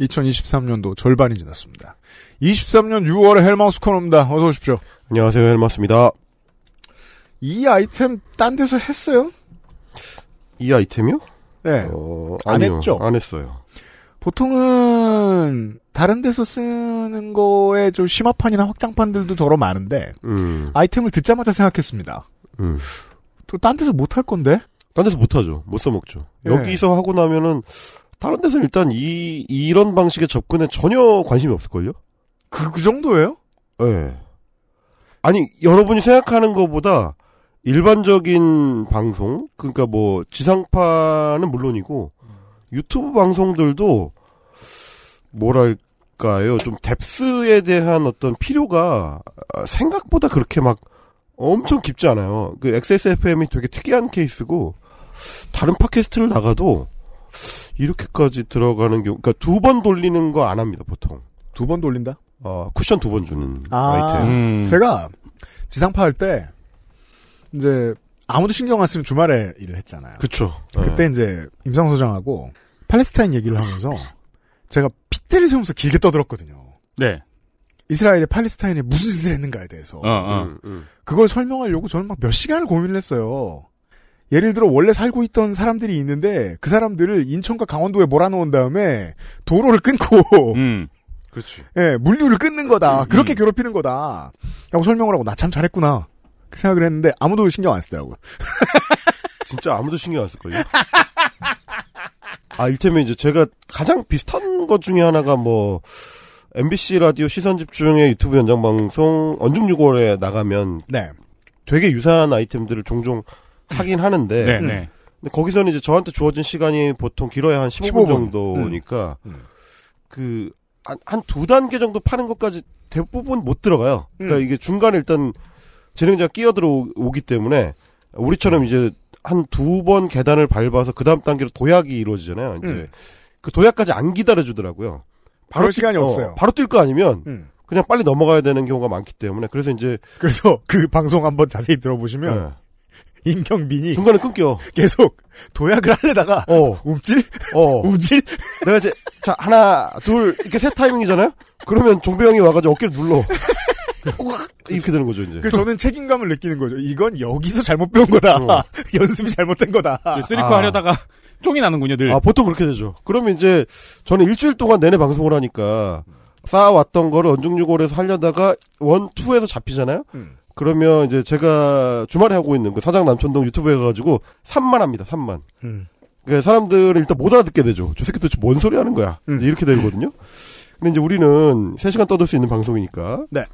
S1: 2023년도 절반이 지났습니다. 23년 6월에 헬마우스 코너입니다. 어서 오십시오. 안녕하세요. 헬마우스입니다. 이 아이템 딴 데서 했어요?
S4: 이 아이템이요? 네. 어, 안 아니요, 했죠? 안 했어요.
S1: 보통은 다른 데서 쓰는 거에 좀 심화판이나 확장판들도 더러 많은데 음. 아이템을 듣자마자 생각했습니다.
S4: 음. 또딴 데서 못 할 건데? 딴 데서 못 하죠. 못 써먹죠. 네. 예. 여기서 하고 나면은 다른 데서는 일단 이 이런 방식의 접근에 전혀 관심이 없을걸요? 그, 그 정도예요? 예. 네. 아니 여러분이 생각하는 것보다 일반적인 방송 그러니까 뭐 지상파는 물론이고 유튜브 방송들도 뭐랄까요 좀 뎁스에 대한 어떤 필요가 생각보다 그렇게 막 엄청 깊지 않아요. 그 XSFM이 되게 특이한 케이스고 다른 팟캐스트를 나가도 이렇게까지 들어가는 경우, 그러니까 두 번 돌리는 거 안 합니다 보통. 두 번 돌린다? 어 쿠션 두 번 주는 아, 아이템. 음. 제가
S1: 지상파 할 때 이제 아무도 신경 안 쓰는 주말에 일을 했잖아요. 그쵸. 그때 네. 이제 임상 소장하고 팔레스타인 얘기를 하면서 제가 핏대를 세우면서 길게 떠들었거든요. 네. 이스라엘의 팔레스타인에 무슨 짓을 했는가에 대해서 어, 어. 음, 음. 그걸 설명하려고 저는 막 몇 시간을 고민을 했어요. 예를 들어 원래 살고 있던 사람들이 있는데 그 사람들을 인천과 강원도에 몰아놓은 다음에 도로를 끊고 음. 그렇지. 예, 물류를 끊는 거다. 음. 음. 그렇게 괴롭히는 거다. 라고 설명을 하고 나 참 잘했구나. 그 생각을 했는데 아무도 신경 안 쓰더라고.
S4: 진짜 아무도 신경 안 쓸걸요. 아, 일테면 이제 제가 가장 비슷한 것 중에 하나가 뭐 MBC 라디오 시선 집중의 유튜브 연장 방송 언중 6월에 나가면 네. 되게 유사한 아이템들을 종종 하긴 하는데 네, 네. 근데 거기서는 이제 저한테 주어진 시간이 보통 길어야 한 15분, 15분. 정도니까 음. 음. 그 한두 한 단계 정도 파는 것까지 대부분 못 들어가요. 그러니까 음. 이게 중간에 일단 진행자가 끼어들어오기 때문에 우리처럼 이제 한 두 번 계단을 밟아서 그 다음 단계로 도약이 이루어지잖아요. 이제 음. 그 도약까지 안 기다려주더라고요.
S1: 바로 시간이 어, 없어요.
S4: 바로 뛸 거 아니면 음. 그냥 빨리 넘어가야 되는 경우가 많기 때문에 그래서 이제 그래서 그 방송 한번 자세히 들어보시면 네. 임경빈이 중간에 끊겨. 계속 도약을 하려다가 어. 움찔, 어. 움찔. 내가 이제 자 하나 둘 이렇게 세 타이밍이잖아요. 그러면 종배형이 와가지고 어깨를 눌러.
S1: 우 이렇게 되는 거죠 이제. 그래서 저는 책임감을 느끼는 거죠. 이건
S4: 여기서 잘못 배운 거다. 어.
S1: 연습이 잘못된 거다. 쓰리코 아. 하려다가
S4: 쫑이 나는군요 늘. 아 보통 그렇게 되죠. 그러면 이제 저는 일주일 동안 내내 방송을 하니까 쌓아왔던 거를 언중유골에서 하려다가 원투에서 잡히잖아요. 음. 그러면 이제 제가 주말에 하고 있는 그 사장 남천동 유튜브에 가가지고 3만 합니다. 3만. 음. 그 그러니까 사람들은 일단 못 알아듣게 되죠. 저 새끼 도대체 뭔 소리 하는 거야. 음. 이렇게 되거든요. 근데 이제 우리는 3시간 떠들 수 있는 방송이니까. 네.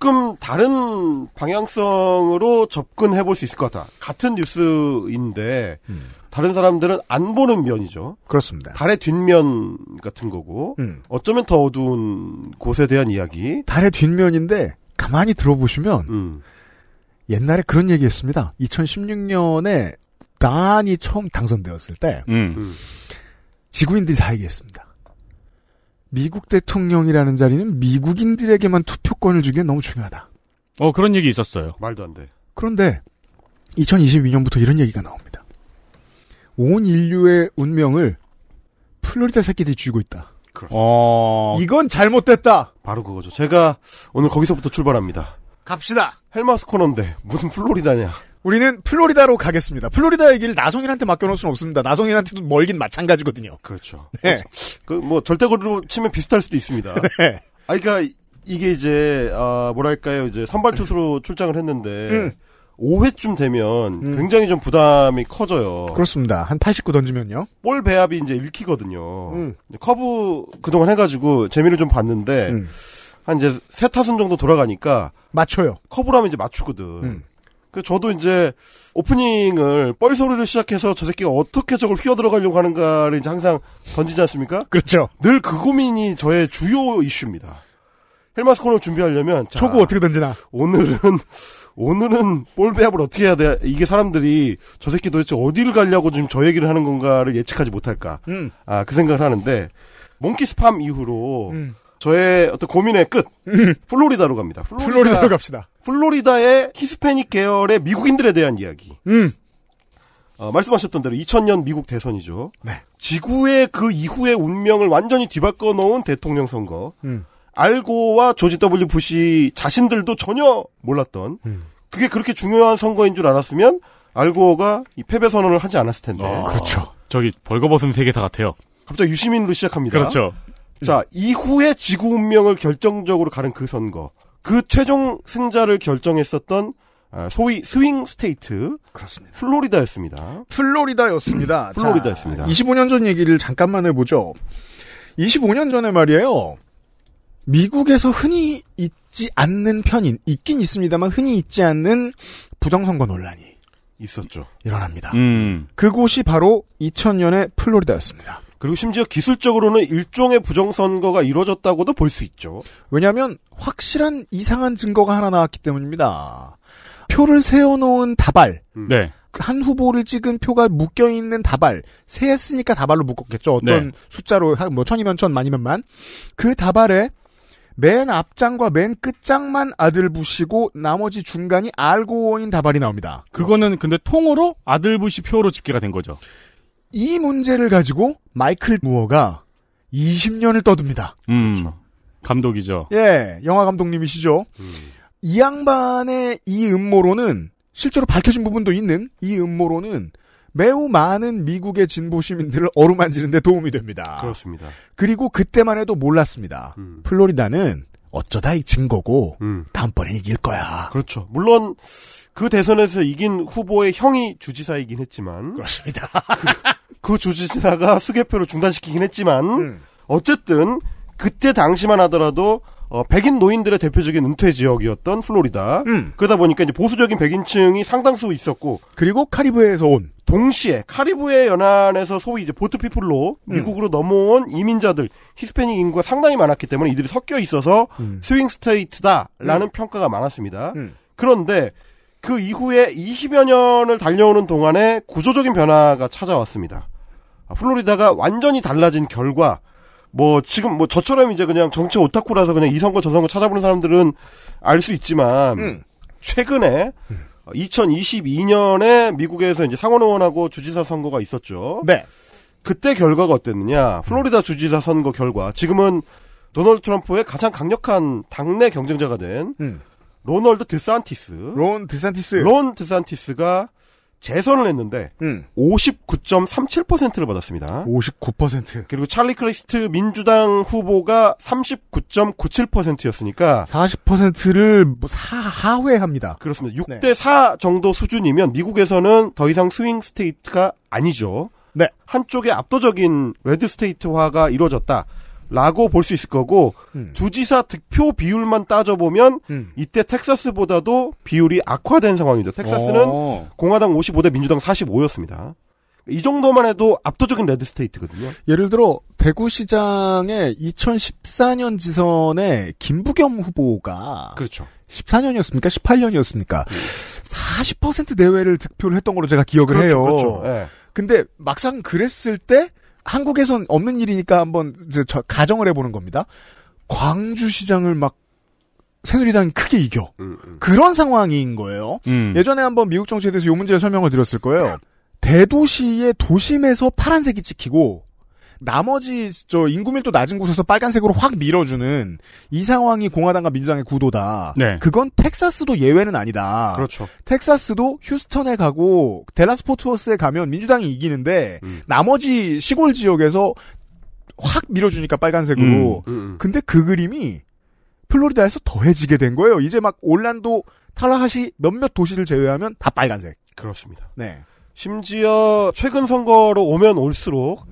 S4: 조금 다른 방향성으로 접근해 볼 수 있을 것 같다. 같은 뉴스인데, 음. 다른 사람들은 안 보는 면이죠. 그렇습니다. 달의 뒷면 같은 거고, 음. 어쩌면 더 어두운 곳에 대한 이야기.
S1: 달의 뒷면인데, 가만히 들어보시면 음. 옛날에 그런 얘기했습니다. 2016년에 단이 처음 당선되었을 때 음. 음. 지구인들이 다 얘기했습니다. 미국 대통령이라는 자리는 미국인들에게만 투표권을 주기엔 너무 중요하다.
S2: 어 그런 얘기 있었어요. 말도 안 돼.
S1: 그런데 2022년부터 이런 얘기가 나옵니다. 온 인류의 운명을
S4: 플로리다 새끼들이 쥐고 있다. 그렇습니다. 어... 이건 잘못됐다. 바로 그거죠. 제가 오늘 거기서부터 출발합니다. 갑시다. 헬마스 코너인데 무슨 플로리다냐.
S1: 우리는 플로리다로 가겠습니다. 플로리다 얘기를 나성인한테 맡겨놓을 수는 없습니다. 나성인한테도 멀긴 마찬가지거든요. 그렇죠. 네. 어,
S4: 그뭐 절대거리로 치면 비슷할 수도 있습니다. 네. 아, 그러니까 이게 이제 아 뭐랄까요 이제 선발 투수로 출장을 했는데. 음. 5회쯤 되면 음. 굉장히 좀 부담이 커져요. 그렇습니다. 한 89 던지면요. 볼 배합이 이제 읽히거든요. 음. 커브 그동안 해가지고 재미를 좀 봤는데 음. 한 이제 세 타순 정도 돌아가니까 맞춰요. 커브라면 이제 맞추거든. 음. 그 저도 이제 오프닝을 뻘 소리를 시작해서 저 새끼가 어떻게 저걸 휘어 들어가려고 하는가를 이제 항상 던지지 않습니까? 그렇죠. 늘 그 고민이 저의 주요 이슈입니다. 헬마스 코너 준비하려면 자, 초구 어떻게 던지나 오늘은 오늘은 볼배합을 어떻게 해야 돼? 이게 사람들이 저 새끼 도대체 어디를 가려고 지금 저 얘기를 하는 건가를 예측하지 못할까? 음. 아, 그 생각을 하는데 몽키 스팜 이후로 음. 저의 어떤 고민의 끝. 음. 플로리다로 갑니다. 플로리다, 플로리다로 갑시다. 플로리다의 히스패닉 계열의 미국인들에 대한 이야기. 음. 어, 말씀하셨던 대로 2000년 미국 대선이죠. 네. 지구의 그 이후의 운명을 완전히 뒤바꿔 놓은 대통령 선거. 음. 알고와 조지 W 부시 자신들도 전혀 몰랐던 음. 그게 그렇게 중요한 선거인 줄 알았으면 알고가 이 패배 선언을 하지 않았을 텐데. 아, 그렇죠.
S2: 저기 벌거벗은 세계사 같아요.
S4: 갑자기 유시민으로 시작합니다. 그렇죠. 자, 이후에 지구 운명을 결정적으로 가는그 선거. 그 최종 승자를 결정했었던 아, 소위 스윙 스테이트 그렇습니다. 플로리다였습니다. 플로리다였습니다. 플로리다였습니다. 자, 25년 전 얘기를
S1: 잠깐만 해보죠. 25년 전에 말이에요. 미국에서 흔히 있지 않는 편인 있긴 있습니다만 흔히 있지 않는 부정선거 논란이
S4: 있었죠. 일어납니다. 음. 그곳이 바로 2000년의 플로리다였습니다. 그리고 심지어 기술적으로는 일종의 부정선거가 이루어졌다고도 볼 수 있죠. 왜냐하면 확실한 이상한 증거가 하나 나왔기 때문입니다. 표를 세워놓은 다발.
S2: 음. 네.
S1: 한 후보를 찍은 표가 묶여있는 다발. 세했으니까 다발로 묶었겠죠. 어떤 네. 숫자로, 한 뭐, 천이면 천, 만이면 만. 그 다발에 맨 앞장과 맨 끝장만 아들부시고 나머지 중간이 알고인 다발이 나옵니다. 그거는 근데 통으로 아들부시 표로 집계가 된 거죠. 이 문제를 가지고 마이클 무어가 20년을 떠듭니다.
S2: 음, 그렇죠. 감독이죠.
S1: 예, 영화 감독님이시죠. 음. 이 양반의 이 음모론은 실제로 밝혀진 부분도 있는 이 음모론은 매우 많은 미국의 진보 시민들을 어루만지는데 도움이 됩니다. 그렇습니다. 그리고 그때만 해도 몰랐습니다. 음. 플로리다는 어쩌다
S4: 이 증거고 음. 다음번에 이길 거야. 그렇죠. 물론 그 대선에서 이긴 후보의 형이 주지사이긴 했지만 그렇습니다. 그, 그 주지사가 수개표로 중단시키긴 했지만 음. 어쨌든 그때 당시만 하더라도 어, 백인 노인들의 대표적인 은퇴 지역이었던 플로리다. 음. 그러다 보니까 이제 보수적인 백인층이 상당수 있었고 그리고 카리브해에서 온 동시에 카리브해 연안에서 소위 이제 보트 피플로 음. 미국으로 넘어온 이민자들 히스패닉 인구가 상당히 많았기 때문에 이들이 섞여 있어서 음. 스윙 스테이트다라는 음. 평가가 많았습니다. 음. 그런데 그 이후에 20여 년을 달려오는 동안에 구조적인 변화가 찾아왔습니다. 아, 플로리다가 완전히 달라진 결과 뭐 지금 뭐 저처럼 이제 그냥 정치 오타쿠라서 그냥 이 선거 저 선거 찾아보는 사람들은 알 수 있지만 음. 최근에 음. 2022년에 미국에서 이제 상원의원하고 주지사 선거가 있었죠. 네. 그때 결과가 어땠느냐? 플로리다 주지사 선거 결과 지금은 도널드 트럼프의 가장 강력한 당내 경쟁자가 된 음. 로널드 드산티스. 론 드산티스. 론 드산티스가 재선을 했는데 음. 59.37%를 받았습니다. 59%. 그리고 찰리 클리스트 민주당 후보가 39.97%였으니까 40%를 뭐 사, 하회합니다. 그렇습니다. 6대 네. 4 정도 수준이면 미국에서는 더 이상 스윙 스테이트가 아니죠. 네. 한쪽의 압도적인 레드 스테이트화가 이루어졌다. 라고 볼 수 있을 거고 음. 주지사 득표 비율만 따져보면 음. 이때 텍사스보다도 비율이 악화된 상황이죠. 텍사스는 오. 어. 공화당 55대 민주당 45였습니다. 이 정도만 해도 압도적인 레드 스테이트거든요. 예를 들어 대구시장의 2014년 지선에 김부겸
S1: 후보가 그렇죠. 14년이었습니까? 18년이었습니까? 40% 내외를 득표를 했던 걸로 제가 기억을 그렇죠, 해요. 그렇죠. 네. 근데 막상 그랬을 때 한국에선 없는 일이니까 한번 가정을 해보는 겁니다. 광주시장을 막 새누리당이 크게 이겨 음, 음. 그런 상황인 거예요. 음. 예전에 한번 미국 정치에 대해서 요 문제를 설명을 드렸을 거예요. 대도시의 도심에서 파란색이 찍히고 나머지 저 인구밀도 낮은 곳에서 빨간색으로 확 밀어주는 이 상황이 공화당과 민주당의 구도다. 네. 그건 텍사스도 예외는 아니다. 그렇죠. 텍사스도 휴스턴에 가고 델라스포트워스에 가면 민주당이 이기는데 음. 나머지 시골 지역에서 확 밀어주니까 빨간색으로. 음, 음, 음. 근데 그 그림이 플로리다에서
S4: 더해지게 된 거예요. 이제 막 올란도, 탈라하시 몇몇 도시를 제외하면 다 빨간색. 그렇습니다. 네. 심지어 최근 선거로 오면 올수록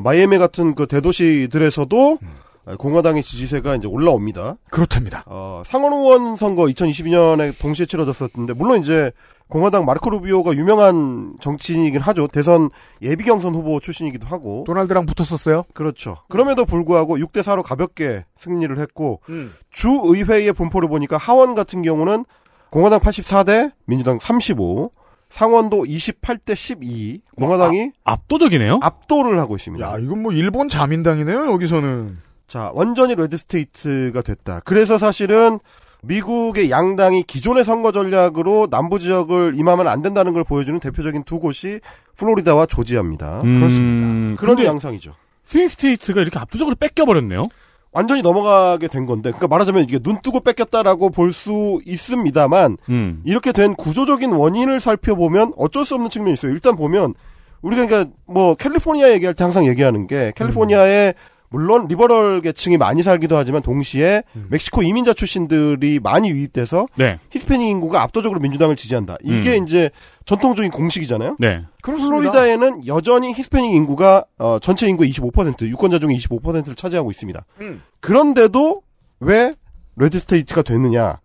S4: 마이애미 같은 그 대도시들에서도 음. 공화당의 지지세가 이제 올라옵니다. 그렇답니다. 어, 상원 의원 선거 2022년에 동시에 치러졌었는데 물론 이제 공화당 마르코 루비오가 유명한 정치인이긴 하죠. 대선 예비 경선 후보 출신이기도 하고 도널드랑 붙었었어요. 그렇죠. 그럼에도 불구하고 6대 4로 가볍게 승리를 했고 음. 주 의회의 분포를 보니까 하원 같은 경우는 공화당 84대 민주당 35, 상원도 28대 12, 공화당이 아, 아, 압도적이네요. 압도를 하고 있습니다. 야, 이건 뭐 일본 자민당이네요, 여기서는. 자, 완전히 레드 스테이트가 됐다. 그래서 사실은 미국의 양당이 기존의 선거 전략으로 남부 지역을 임하면 안 된다는 걸 보여주는 대표적인 두 곳이 플로리다와 조지아입니다. 음,
S2: 그렇습니다. 그런
S4: 양상이죠. 스윙 스테이트가 이렇게 압도적으로 뺏겨버렸네요. 완전히 넘어가게 된 건데, 그러니까 말하자면 이게 눈 뜨고 뺏겼다라고 볼 수 있습니다만, 음. 이렇게 된 구조적인 원인을 살펴보면 어쩔 수 없는 측면이 있어요. 일단 보면, 우리가 그러니까 뭐 캘리포니아 얘기할 때 항상 얘기하는 게 캘리포니아의 음. 물론 리버럴 계층이 많이 살기도 하지만 동시에 음. 멕시코 이민자 출신들이 많이 유입돼서 네. 히스패닉 인구가 압도적으로 민주당을 지지한다. 이게 음. 이제 전통적인 공식이잖아요. 네. 플로리다에는 여전히 히스패닉 인구가 어, 전체 인구의 25% 유권자 중의 25%를 차지하고 있습니다. 음. 그런데도 왜 레드 스테이트가 됐느냐라고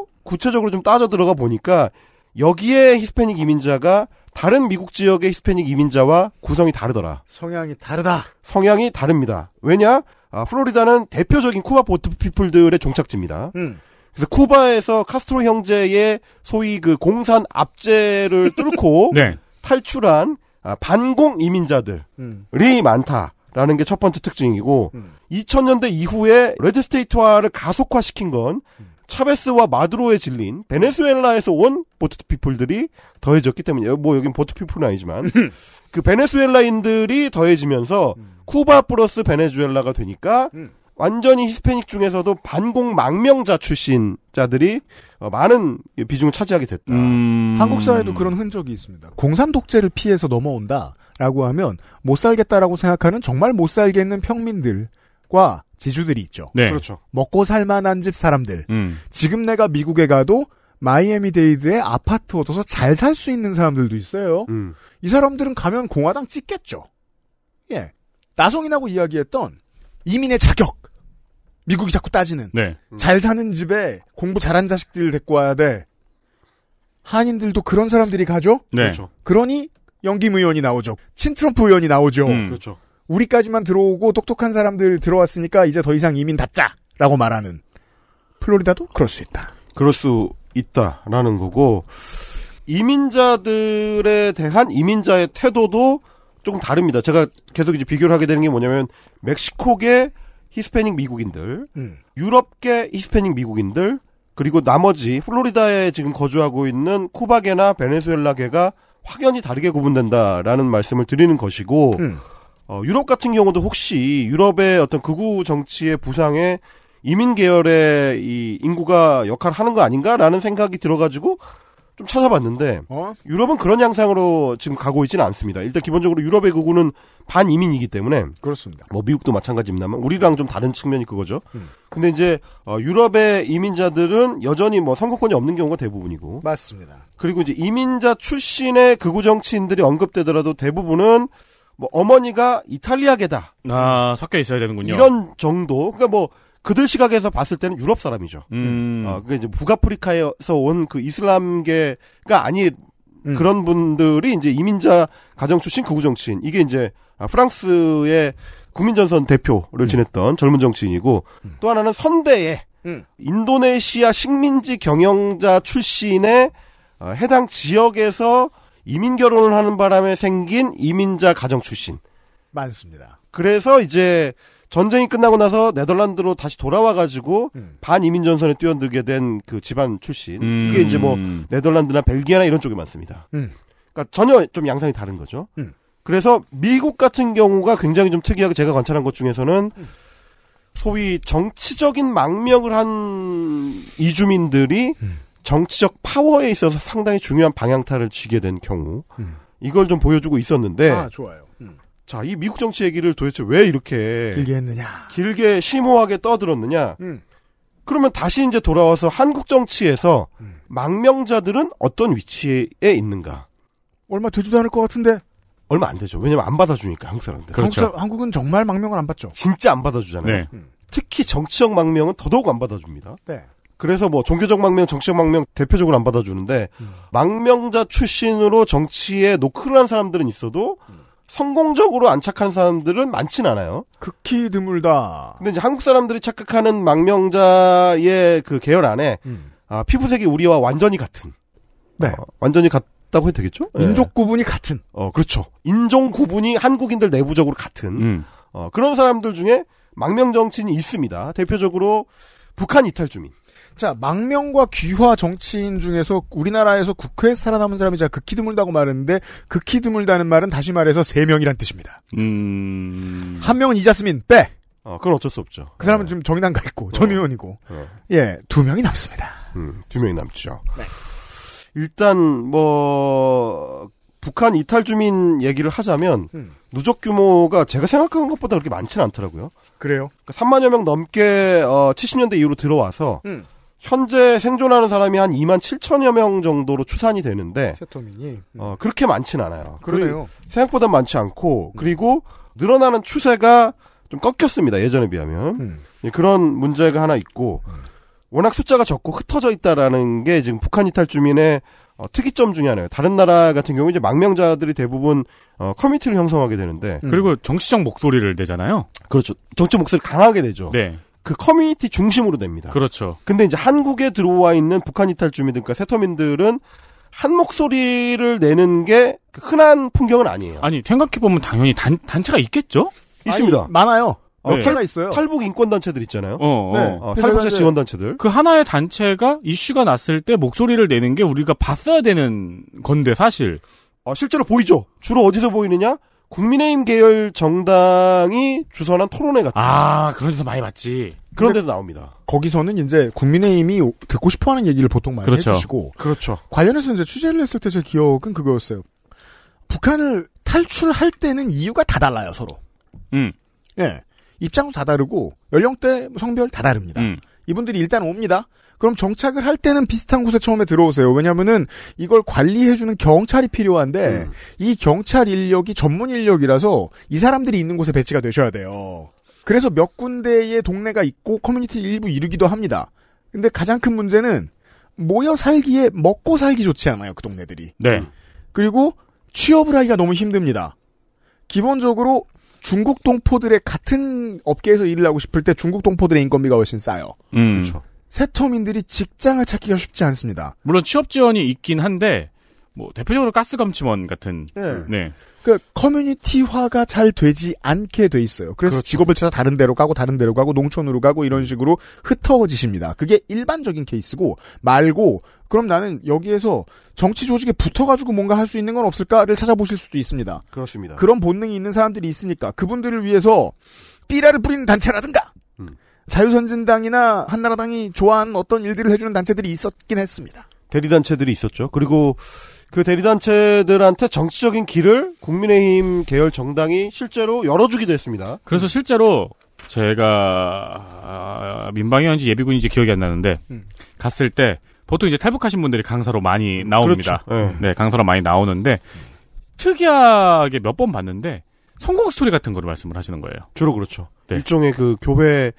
S4: 음. 구체적으로 좀 따져 들어가 보니까 여기에 히스패닉 이민자가 다른 미국 지역의 히스패닉 이민자와 구성이 다르더라.
S1: 성향이 다르다.
S4: 성향이 다릅니다. 왜냐? 아, 플로리다는 대표적인 쿠바 보트 피플들의 종착지입니다. 음. 그래서 쿠바에서 카스트로 형제의 소위 그 공산 압제를 뚫고 네. 탈출한 아, 반공 이민자들이 음. 많다라는 게 첫 번째 특징이고 음. 2000년대 이후에 레드 스테이트화를 가속화시킨 건 음. 차베스와 마두로에 질린 베네수엘라에서 온 보트 피플들이 더해졌기 때문에뭐 여긴 보트 피플은 아니지만 그 베네수엘라인들이 더해지면서 음. 쿠바 플러스 베네수엘라가 되니까 음. 완전히 히스패닉 중에서도 반공 망명자 출신자들이 어, 많은 비중을 차지하게 됐다. 음... 한국 사회도
S1: 그런 흔적이 있습니다. 공산 독재를 피해서 넘어온다라고 하면 못 살겠다라고 생각하는 정말 못 살겠는 평민들 기과 지주들이 있죠. 네. 그렇죠. 먹고 살만한 집 사람들. 음. 지금 내가 미국에 가도 마이애미 데이드의 아파트 얻어서 잘 살 수 있는 사람들도 있어요. 음. 이 사람들은 가면 공화당 찍겠죠. 예. 나송이라고 이야기했던 이민의 자격. 미국이 자꾸 따지는. 네. 음. 잘 사는 집에 공부 잘한 자식들 데리고 와야 돼. 한인들도 그런 사람들이 가죠? 네. 그렇죠. 그러니 연기무 의원이 나오죠. 친트럼프 의원이 나오죠. 음. 그렇죠. 우리까지만 들어오고 똑똑한 사람들 들어왔으니까 이제 더 이상 이민 닫자라고 말하는
S4: 플로리다도 그럴 수 있다. 그럴 수 있다라는 거고 이민자들에 대한 이민자의 태도도 조금 다릅니다. 제가 계속 이제 비교를 하게 되는 게 뭐냐면 멕시코계 히스패닉 미국인들, 음. 유럽계 히스패닉 미국인들, 그리고 나머지 플로리다에 지금 거주하고 있는 쿠바계나 베네수엘라계가 확연히 다르게 구분된다라는 말씀을 드리는 것이고 음. 어, 유럽 같은 경우도 혹시 유럽의 어떤 극우 정치의 부상에 이민 계열의 이 인구가 역할을 하는 거 아닌가라는 생각이 들어가지고 좀 찾아봤는데 어? 유럽은 그런 양상으로 지금 가고 있지는 않습니다. 일단 기본적으로 유럽의 극우는 반이민이기 때문에 그렇습니다. 뭐 미국도 마찬가지입니다만 우리랑 좀 다른 측면이 그거죠. 음. 근데 이제 어, 유럽의 이민자들은 여전히 뭐 선거권이 없는 경우가 대부분이고 맞습니다. 그리고 이제 이민자 출신의 극우 정치인들이 언급되더라도 대부분은 뭐 어머니가 이탈리아계다.
S2: 아 섞여 있어야 되는군요. 이런
S4: 정도. 그러니까 뭐 그들 시각에서 봤을 때는 유럽 사람이죠. 음. 어, 그게 이제 북아프리카에서 온 그 이슬람계가 아닌 음. 그런 분들이 이제 이민자 가정 출신 극우 정치인 이게 이제 아, 프랑스의 국민전선 대표를 음. 지냈던 젊은 정치인이고 음. 또 하나는 선대의 음. 인도네시아 식민지 경영자 출신의 아, 해당 지역에서 이민 결혼을 하는 바람에 생긴 이민자 가정 출신
S1: 많습니다.
S4: 그래서 이제 전쟁이 끝나고 나서 네덜란드로 다시 돌아와가지고 음. 반이민 전선에 뛰어들게 된 그 집안 출신 음. 이게 이제 뭐 음. 네덜란드나 벨기에나 이런 쪽이 많습니다. 음. 그러니까 전혀 좀 양상이 다른 거죠. 음. 그래서 미국 같은 경우가 굉장히 좀 특이하게 제가 관찰한 것 중에서는 음. 소위 정치적인 망명을 한 이주민들이 음. 정치적 파워에 있어서 상당히 중요한 방향타를 쥐게 된 경우 음. 이걸 좀 보여주고 있었는데 아 좋아요. 음. 자, 이 미국 정치 얘기를 도대체 왜 이렇게 길게 했느냐? 길게 심오하게 떠들었느냐? 음. 그러면 다시 이제 돌아와서 한국 정치에서 음. 망명자들은 어떤 위치에 있는가? 얼마 되지도 않을 것 같은데. 얼마 안 되죠. 왜냐면 안 받아주니까 한국 사람들. 그렇죠. 한국 은 정말 망명을 안 받죠. 진짜 안 받아주잖아요. 네. 음. 특히 정치적 망명은 더더욱 안 받아줍니다. 네. 그래서 뭐 종교적 망명, 정치적 망명 대표적으로 안 받아주는데 음. 망명자 출신으로 정치에 노크를 한 사람들은 있어도 음. 성공적으로 안착한 사람들은 많진 않아요. 극히 드물다. 근데 이제 한국 사람들이 착각하는 망명자의 그 계열 안에 음. 아, 피부색이 우리와 완전히 같은. 네. 어, 완전히 같다고 해도 되겠죠? 예. 인종 구분이 같은. 어, 그렇죠. 인종 구분이 한국인들 내부적으로 같은. 음. 어, 그런 사람들 중에 망명 정치인이 있습니다. 대표적으로 북한 이탈 주민. 자, 망명과 귀화 정치인 중에서 우리나라에서 국회에 살아남은 사람이 자
S1: 극히 드물다고 말했는데 극히 드물다는 말은 다시 말해서 세 명이란 뜻입니다. 음. 한 명은 이자스민 빼. 어, 그건 어쩔 수 없죠. 그 사람은 네. 지금 정의당 가 있고
S4: 전 어. 의원이고. 어. 예, 두 명이 남습니다. 음, 두 명이 남죠. 네. 일단 뭐 북한 이탈 주민 얘기를 하자면 음. 누적 규모가 제가 생각하는 것보다 그렇게 많지는 않더라고요. 그래요? 3만여 그러니까 명 넘게 70년대 어, 이후로 들어와서 음. 현재 생존하는 사람이 한 2만 7천여 명 정도로 추산이 되는데 세토민이 음. 어, 그렇게 많진 않아요. 그러네요. 생각보다 많지 않고 음. 그리고 늘어나는 추세가 좀 꺾였습니다. 예전에 비하면 음. 예, 그런 문제가 하나 있고 음. 워낙 숫자가 적고 흩어져 있다라는 게 지금 북한 이탈 주민의 어, 특이점 중에 하나예요. 다른 나라 같은 경우 이제 망명자들이 대부분 어, 커뮤니티를 형성하게 되는데 음. 그리고 정치적 목소리를 내잖아요. 그렇죠. 정치 목소리 강하게 내죠. 네. 그 커뮤니티 중심으로 됩니다. 그렇죠. 근데 이제 한국에 들어와 있는 북한 이탈 주민들, 그러니까 세터민들은 한 목소리를 내는 게 그 흔한 풍경은 아니에요. 아니 생각해 보면 당연히 단 단체가 있겠죠. 있습니다. 아니, 많아요. 몇 어, 네. 개 있어요. 탈북 인권 단체들 있잖아요. 어, 어. 네. 네. 어, 탈북자 지원 단체들.
S2: 그 하나의 단체가 이슈가 났을 때 목소리를 내는 게 우리가 봤어야 되는 건데
S4: 사실. 아, 실제로 보이죠. 주로 어디서 보이느냐? 국민의힘 계열 정당이 주선한 토론회 같은. 아, 그런 데서 많이 봤지. 그런 데도 나옵니다. 거기서는 이제
S1: 국민의힘이 듣고 싶어 하는 얘기를 보통 많이 그렇죠. 해주시고. 그렇죠. 관련해서 이제 취재를 했을 때 제 기억은 그거였어요. 북한을 탈출할 때는 이유가 다 달라요, 서로. 음. 예. 입장도 다 다르고, 연령대, 성별 다 다릅니다. 음. 이분들이 일단 옵니다. 그럼 정착을 할 때는 비슷한 곳에 처음에 들어오세요. 왜냐면은 이걸 관리해주는 경찰이 필요한데 음. 이 경찰 인력이 전문 인력이라서 이 사람들이 있는 곳에 배치가 되셔야 돼요. 그래서 몇 군데의 동네가 있고 커뮤니티 일부 이루기도 합니다. 근데 가장 큰 문제는 모여 살기에 먹고 살기 좋지 않아요. 그 동네들이. 네. 그리고 취업을 하기가 너무 힘듭니다. 기본적으로 중국 동포들의 같은 업계에서 일을 하고 싶을 때 중국 동포들의 인건비가 훨씬 싸요. 음. 그렇죠. 새터민들이 직장을 찾기가 쉽지 않습니다.
S2: 물론 취업 지원이 있긴 한데 뭐 대표적으로 가스 감침원 같은 네. 네.
S1: 그 커뮤니티화가 잘 되지 않게 돼 있어요. 그래서 그렇죠. 직업을 찾아 다른 데로 가고 다른 데로 가고 농촌으로 가고 이런 식으로 흩어지십니다. 그게 일반적인 케이스고 말고 그럼 나는 여기에서 정치 조직에 붙어가지고 뭔가 할 수 있는 건 없을까를 찾아보실 수도 있습니다. 그렇습니다. 그런 본능이 있는 사람들이 있으니까 그분들을 위해서 삐라를 뿌리는 단체라든가 음. 자유선진당이나 한나라당이 좋아하는 어떤 일들을
S4: 해주는 단체들이 있었긴 했습니다. 대리단체들이 있었죠. 그리고 그 대리단체들한테 정치적인 길을 국민의힘 계열 정당이 실제로 열어주기도 했습니다.
S2: 그래서 실제로 제가 아, 민방위원지 예비군인지 기억이 안 나는데 음. 갔을 때 보통 이제 탈북하신 분들이 강사로 많이 나옵니다. 그렇죠. 네. 네, 강사로 많이 나오는데 특이하게 몇 번 봤는데 성공 스토리 같은 거를 말씀을 하시는
S4: 거예요. 주로 그렇죠. 네. 일종의 그 교회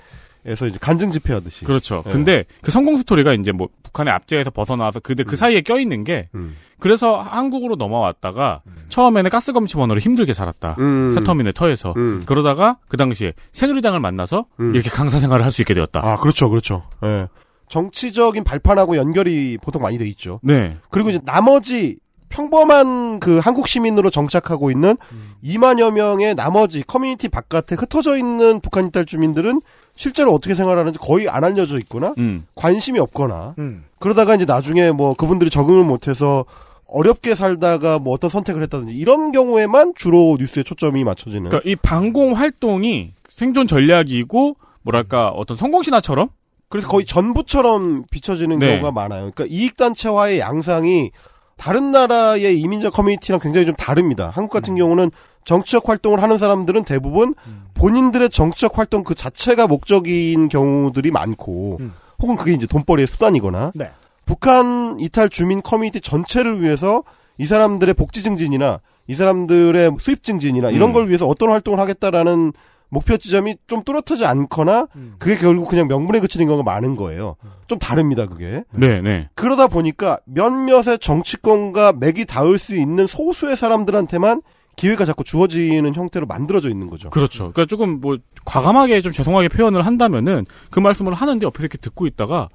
S4: 에서 이제 간증 집회하듯이. 그렇죠. 예. 근데
S2: 그 성공 스토리가 이제 뭐 북한의 압제에서 벗어나서 근데 그 음. 사이에 껴있는 게 음. 그래서 한국으로 넘어왔다가 음. 처음에는 가스검침원으로 힘들게 살았다. 음. 새터민의 터에서. 음. 그러다가
S4: 그 당시에 새누리당을 만나서 음. 이렇게
S2: 강사 생활을 할 수 있게 되었다.
S4: 아, 그렇죠. 그렇죠. 예. 정치적인 발판하고 연결이 보통 많이 돼 있죠. 네. 그리고 이제 나머지 평범한 그 한국 시민으로 정착하고 있는 2만여 명의 나머지 커뮤니티 바깥에 흩어져 있는 북한 이탈 주민들은 실제로 어떻게 생활하는지 거의 안 알려져 있거나 음. 관심이 없거나 음. 그러다가 이제 나중에 뭐 그분들이 적응을 못해서 어렵게 살다가 뭐 어떤 선택을 했다든지 이런 경우에만 주로 뉴스에 초점이 맞춰지는. 그러니까
S2: 이 방공
S4: 활동이 생존 전략이고 뭐랄까 어떤 성공 신화처럼 그래서 거의 전부처럼 비춰지는 네. 경우가 많아요. 그러니까 이익 단체화의 양상이 다른 나라의 이민자 커뮤니티랑 굉장히 좀 다릅니다. 한국 같은 음. 경우는 정치적 활동을 하는 사람들은 대부분 본인들의 정치적 활동 그 자체가 목적인 경우들이 많고 음. 혹은 그게 이제 돈벌이의 수단이거나 네. 북한 이탈 주민 커뮤니티 전체를 위해서 이 사람들의 복지 증진이나 이 사람들의 수입 증진이나 이런 음. 걸 위해서 어떤 활동을 하겠다라는 목표 지점이 좀 뚜렷하지 않거나 음. 그게 결국 그냥 명분에 그치는 경우가 많은 거예요. 좀 다릅니다, 그게. 네, 네. 그러다 보니까 몇몇의 정치권과 맥이 닿을 수 있는 소수의 사람들한테만 기회가 자꾸 주어지는 형태로 만들어져 있는 거죠.
S2: 그렇죠. 그러니까 조금 뭐 과감하게 좀 죄송하게 표현을 한다면은 그 말씀을 하는데 옆에서 이렇게 듣고 있다가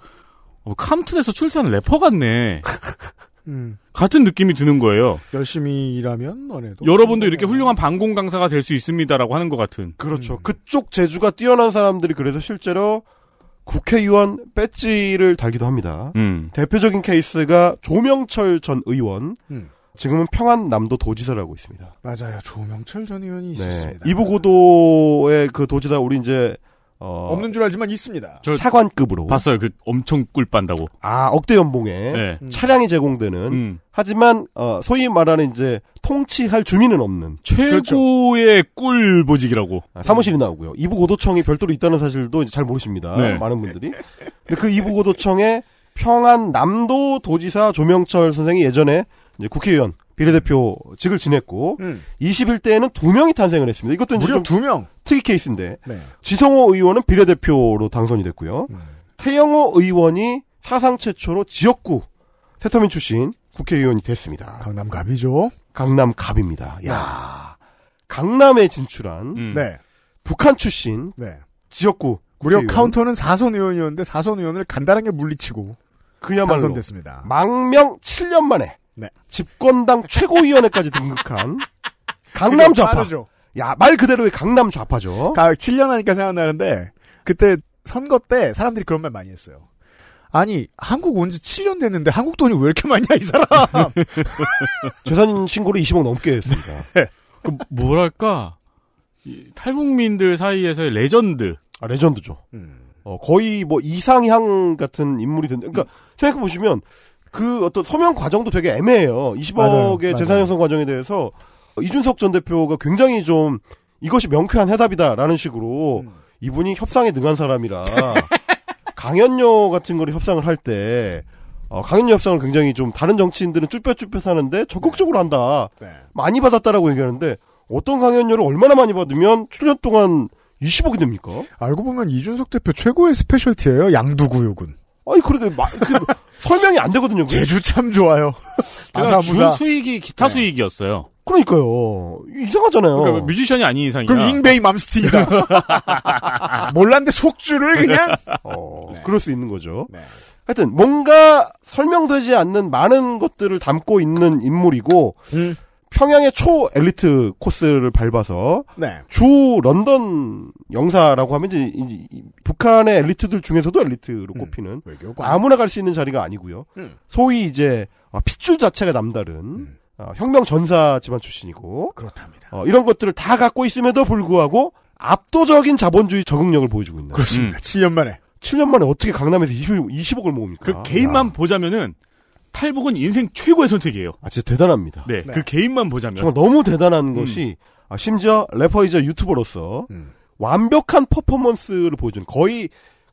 S2: 어, 캄튼에서 출세한 래퍼 같네. 음. 같은 느낌이 드는 거예요.
S1: 열심히 일하면
S4: 너네도 여러분도 이렇게 훌륭한 방공
S2: 강사가 될 수 있습니다라고 하는 것 같은.
S4: 그렇죠. 음. 그쪽 재주가 뛰어난 사람들이 그래서 실제로 국회의원 배지를 달기도 합니다. 음. 대표적인 케이스가 조명철 전 의원. 음. 지금은 평안남도 도지사를 하고 있습니다.
S1: 맞아요. 조명철 전 의원이 네. 있었습니다.
S4: 이보고도의 그 도지사 우리 이제 어... 없는 줄 알지만 있습니다. 차관급으로 봤어요. 그 엄청 꿀 빤다고. 아 억대 연봉에 네. 음. 차량이 제공되는. 음. 하지만 어, 소위 말하는 이제 통치할 주민은 없는 최고의 그렇죠. 꿀 보직이라고 아, 사무실이 나오고요. 이부고도청이 별도로 있다는 사실도 잘 모르십니다. 네. 많은 분들이. 근데 그 이부고도청에 평안남도 도지사 조명철 선생이 예전에 이제 국회의원 비례대표직을 지냈고 음. 21대에는 두 명이 탄생을 했습니다. 이것도 이제 좀두 명. 특이 케이스인데 네. 지성호 의원은 비례대표로 당선이 됐고요. 음. 태영호 의원이 사상 최초로 지역구 새터민 출신 국회의원이 됐습니다. 강남갑이죠. 강남갑입니다. 야 네. 강남에 진출한 음. 네.
S1: 북한 출신 네. 지역구 무려 국회의원. 카운터는 4선 의원이었는데 4선 의원을 간단하게
S4: 물리치고 그야말로
S1: 당선됐습니다.
S4: 망명 7년 만에 네. 집권당 최고위원회까지 등극한 강남 좌파. 야, 말 그대로의 강남
S1: 좌파죠. 가, 7년 하니까 생각나는데, 그때 선거 때 사람들이 그런 말 많이 했어요. 아니, 한국 온 지 7년 됐는데 한국 돈이 왜 이렇게 많냐, 이 사람!
S4: 재산 신고를 20억 넘게 했습니다. 그,
S1: 뭐랄까,
S2: 탈북민들 사이에서의 레전드. 아, 레전드죠. 음. 어,
S4: 거의 뭐 이상향 같은 인물이 된, 그러니까 음. 생각해보시면, 그 어떤 소명 과정도 되게 애매해요. 20억의 재산 형성 과정에 대해서 이준석 전 대표가 굉장히 좀 이것이 명쾌한 해답이다라는 식으로 음. 이분이 협상에 능한 사람이라 강연료 같은 거를 협상을 할 때 어, 강연료 협상을 굉장히 좀 다른 정치인들은 쭈뼛쭈뼛 하는데 적극적으로 한다. 네. 많이 받았다라고 얘기하는데 어떤 강연료를 얼마나 많이 받으면 7년 동안 20억이 됩니까? 알고 보면 이준석 대표 최고의 스페셜티예요. 양두구육은. 아니 그래도 그, 설명이 안 되거든요. 그게. 제주 참 좋아요.
S2: 아무사 수익이 기타 네. 수익이었어요.
S4: 그러니까요. 이상하잖아요. 그러니까
S2: 뮤지션이 아닌 이상이야. 그럼 윙베이
S4: 맘스틱이다. 몰랐는데 속주를 그냥? 네. 어, 네. 그럴 수 있는 거죠. 네. 하여튼 뭔가 설명되지 않는 많은 것들을 담고 있는 인물이고 음. 평양의 초 엘리트 코스를 밟아서 네. 주 런던 영사라고 하면 이제, 이제 북한의 엘리트들 중에서도 엘리트로 음, 꼽히는 음, 아무나 갈 수 있는 자리가 아니고요. 음. 소위 이제 아, 핏줄 자체가 남다른 음. 어, 혁명 전사 집안 출신이고 그렇답니다. 어, 이런 것들을 다 갖고 있음에도 불구하고 압도적인 자본주의 적응력을 보여주고 있는 그렇습니다. 7년 음. 만에 7년 만에 어떻게 강남에서 20, 20억을 모읍니까? 그 개인만 야. 보자면은 탈북은 인생 최고의 선택이에요. 아, 진짜 대단합니다. 네, 네. 그 개인만 보자면. 정말 너무 대단한 음. 것이, 아, 심지어 래퍼이자 유튜버로서, 음. 완벽한 퍼포먼스를 보여준, 거의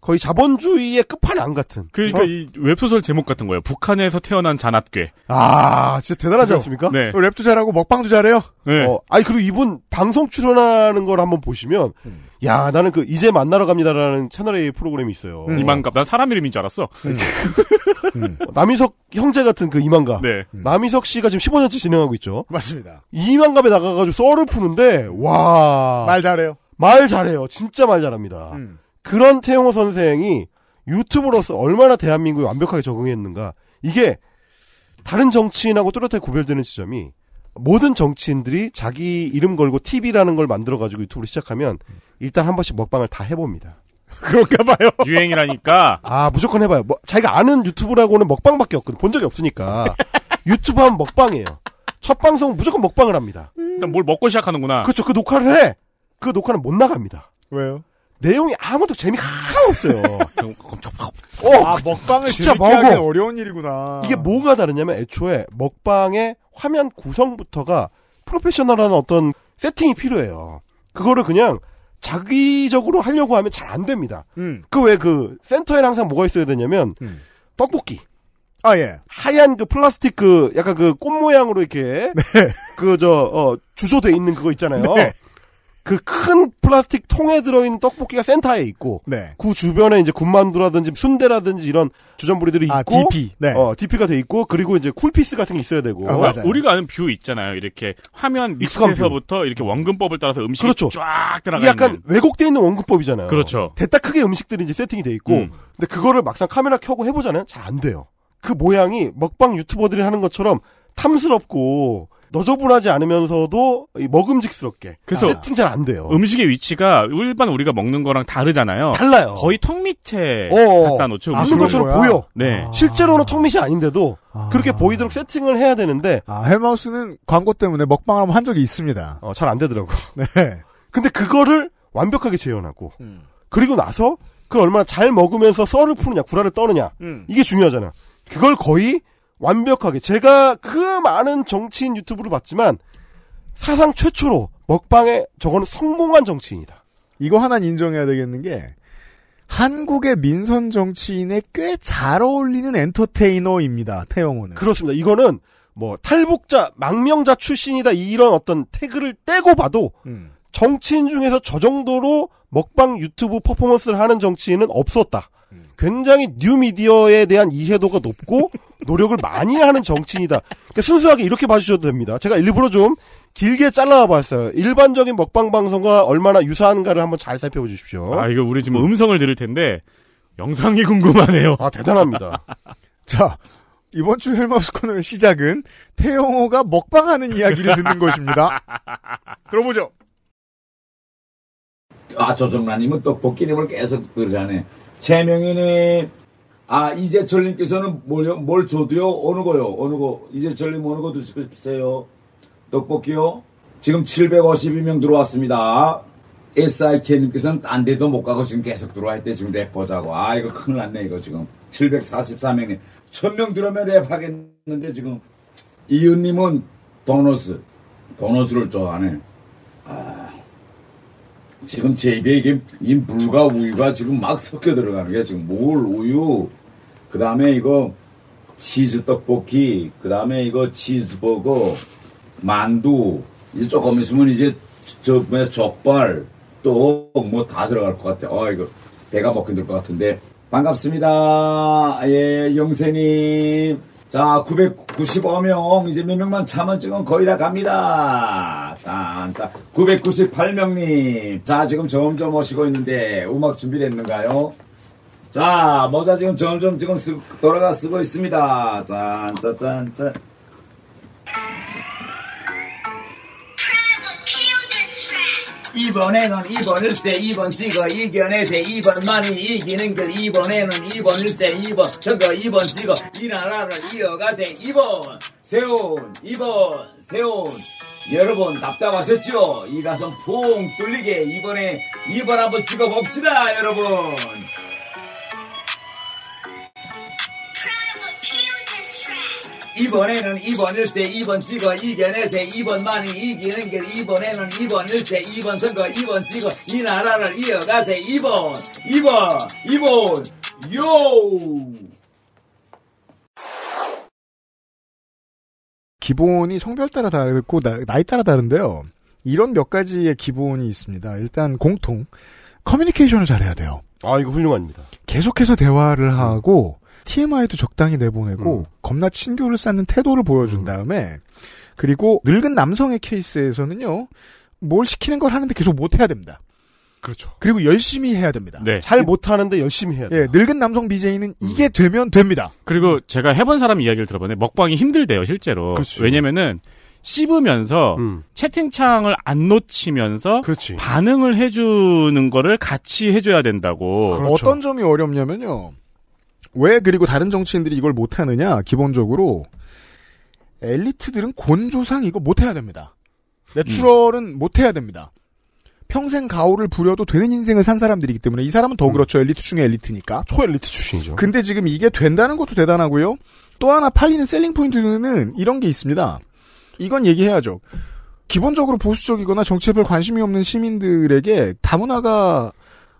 S4: 거의 자본주의의 끝판왕 같은. 그러니까 그이
S2: 어? 웹소설 제목 같은 거예요. 북한에서 태어난 잔악괴.
S4: 아, 진짜 대단하지 않습니까? 네. 어, 랩도 잘하고 먹방도 잘해요. 네. 어, 아니 그리고 이분 방송 출연하는 걸 한번 보시면 음. 야, 나는 그 이제 만나러 갑니다라는 채널 A 프로그램이 있어요. 음. 이만갑.
S2: 난 사람 이름인 줄 알았어.
S4: 음. 어, 남희석 형제 같은 그 이만갑. 네. 남희석 씨가 지금 15년째 진행하고 있죠. 맞습니다. 이만갑에 나가 가지고 썰을 푸는데 와. 말 잘해요. 말 잘해요. 진짜 말 잘합니다. 음. 그런 태용호 선생이 유튜브로서 얼마나 대한민국에 완벽하게 적응했는가. 이게 다른 정치인하고 뚜렷하게 구별되는 지점이 모든 정치인들이 자기 이름 걸고 TV라는 걸 만들어가지고 유튜브를 시작하면 일단 한 번씩 먹방을 다 해봅니다. 그럴까 봐요. 유행이라니까. 아, 무조건 해봐요. 뭐, 자기가 아는 유튜브라고는 먹방밖에 없거든. 본 적이 없으니까. 유튜브 하면 먹방이에요. 첫 방송 무조건 먹방을 합니다.
S2: 일단 뭘 먹고 시작하는구나. 그렇죠.
S4: 그 녹화를 해. 그 녹화는 못 나갑니다. 왜요? 내용이 아무도 재미가 하나 없어요. 아, 어, 아,
S1: 먹방을 진짜 먹어. 어려운 일이구나. 이게
S4: 뭐가 다르냐면 애초에 먹방의 화면 구성부터가 프로페셔널한 어떤 세팅이 필요해요. 그거를 그냥 자기적으로 하려고 하면 잘 안 됩니다. 음. 그왜 그, 그 센터에 항상 뭐가 있어야 되냐면 음. 떡볶이. 아 예. 하얀 그 플라스틱 그 약간 그 꽃 모양으로 이렇게 네. 그저 어, 주소돼 있는 그거 있잖아요. 네. 그큰 플라스틱 통에 들어있는 떡볶이가 센터에 있고 네. 그 주변에 이제 군만두라든지 순대라든지 이런 주전부리들이 아, 있고 아, DP. 네. 어, DP가 돼 있고 그리고 이제 쿨피스 같은 게 있어야 되고 아, 아 우리가 아는
S2: 뷰 있잖아요. 이렇게 화면 밑에서부터 이렇게 원근법을 따라서 음식이 그렇죠. 쫙 들어가 있는 약간
S4: 왜곡돼 있는 원근법이잖아요. 그렇죠. 대따 크게 음식들이 이제 세팅이 돼 있고 음. 근데 그거를 막상 카메라 켜고 해보자면 잘안 돼요. 그 모양이 먹방 유튜버들이 하는 것처럼 탐스럽고 너저분하지 않으면서도 먹음직스럽게 그래서 세팅 잘 안 돼요.
S2: 음식의 위치가 일반 우리가 먹는 거랑 다르잖아요. 달라요. 거의 턱
S4: 밑에
S2: 어, 어. 갖다 놓죠. 아는 것처럼 거야? 보여. 네.
S4: 아. 실제로는 턱 밑이 아닌데도 아. 그렇게 보이도록 세팅을 해야 되는데 아, 헬마우스는 광고 때문에 먹방을 한 적이 있습니다. 어, 잘 안 되더라고. 네. 근데 그거를 완벽하게 재현하고 음. 그리고 나서 그 얼마나 잘 먹으면서 썰을 푸느냐, 구라를 떠느냐 음. 이게 중요하잖아. 그걸 거의 완벽하게 제가 그 많은 정치인 유튜브를 봤지만 사상 최초로 먹방에 저거는 성공한 정치인이다. 이거 하나 인정해야 되겠는 게 한국의 민선 정치인에 꽤 잘 어울리는 엔터테이너입니다. 태영호는. 그렇습니다. 이거는 뭐 탈북자, 망명자 출신이다 이런 어떤 태그를 떼고 봐도 음. 정치인 중에서 저 정도로 먹방 유튜브 퍼포먼스를 하는 정치인은 없었다. 굉장히 뉴미디어에 대한 이해도가 높고 노력을 많이 하는 정치인이다. 그러니까 순수하게 이렇게 봐주셔도 됩니다. 제가 일부러 좀 길게 잘라봤어요. 일반적인 먹방 방송과 얼마나 유사한가를 한번 잘 살펴보십시오.
S2: 아 이거 우리 지금 음성을 들을 텐데 영상이 궁금하네요. 아 대단합니다.
S1: 자 이번 주 헬마우스 코너 시작은 태영호가 먹방하는 이야기를 듣는 것입니다.
S3: 들어보죠. 아 조정란님은 떡볶이님을 계속 들으네. 제명현님 아, 이재철님께서는 뭘뭘 줘도요? 어느 거요? 어느 거? 이재철님 어느 거 드시고 싶으세요? 떡볶이요? 지금 752명 들어왔습니다. SIK님께서는 딴 데도 못 가고 지금 계속 들어와 야 돼. 지금 랩 보자고. 아, 이거 큰일 났네, 이거 지금. 744명님. 1000명 들어오면 랩 하겠는데 지금. 이은님은 도너스. 도너스를 좋아하네. 아. 지금 제 입에 이게 이 물과 우유가 지금 막 섞여 들어가는 게 지금 물, 우유, 그 다음에 이거 치즈 떡볶이, 그 다음에 이거 치즈버거, 만두, 이제 조금 있으면 이제 저, 뭐, 족발, 또 뭐 다 들어갈 것 같아. 어 이거 배가 먹힌들 것 같은데. 반갑습니다. 예, 영세님 자, 995명, 이제 몇 명만 차면 지금 거의 다 갑니다. 딴따 아, 998명님 자 지금 점점 오시고 있는데 음악 준비됐는가요? 자 모자 지금 점점 지금 쓰, 돌아가 쓰고 있습니다 짠짠짠짠 이번에는 2번 일때 2번 찍어 이겨내세 2번 만이 이기는 길 이번에는 2번 일때 2번 저거 2번 찍어 이 나라를 이어가세 2번 세운 2번 세운 여러분 답답하셨죠? 이 가슴 퐁 뚫리게 이번에 이번 한번 찍어봅시다 여러분 이번에는 이번일 때 이번 찍어 이겨내세 이번만이 이기는 길 이번에는 이번일 때 이번 선거 이번 찍어 이 나라를 이어가세 이번 이번 이번 요
S1: 기본이 성별 따라 다르고 나, 이 따라 다른데요. 이런 몇 가지의 기본이 있습니다. 일단 공통 커뮤니케이션을 잘해야 돼요. 아 이거 훌륭합니다. 계속해서 대화를 음. 하고 TMI도 적당히 내보내고 음. 겁나 친교를 쌓는 태도를 보여준 음. 다음에 그리고 늙은 남성의 케이스에서는요 뭘 시키는 걸 하는데 계속 못 해야 됩니다. 그렇죠. 그리고 열심히 해야 됩니다. 네. 잘 못하는데 열심히 해야 돼요. 예, 늙은 남성 BJ는 이게 음. 되면 됩니다.
S2: 그리고 제가 해본 사람 이야기를 들어보네. 먹방이 힘들대요, 실제로. 그렇죠. 왜냐면은 씹으면서 음. 채팅창을 안 놓치면서 그렇지. 반응을 해주는 거를 같이 해줘야 된다고. 그렇죠. 어떤
S1: 점이 어렵냐면요. 왜 그리고 다른 정치인들이 이걸 못하느냐, 기본적으로. 엘리트들은 곤조상 이거 못해야 됩니다. 내추럴은 음. 못해야 됩니다. 평생 가오를 부려도 되는 인생을 산 사람들이기 때문에 이 사람은 더 음. 그렇죠. 엘리트 중에 엘리트니까. 초엘리트 출신이죠. 근데 지금 이게 된다는 것도 대단하고요. 또 하나 팔리는 셀링 포인트는 이런 게 있습니다. 이건 얘기해야죠. 기본적으로 보수적이거나 정치에 별 관심이 없는 시민들에게 다문화가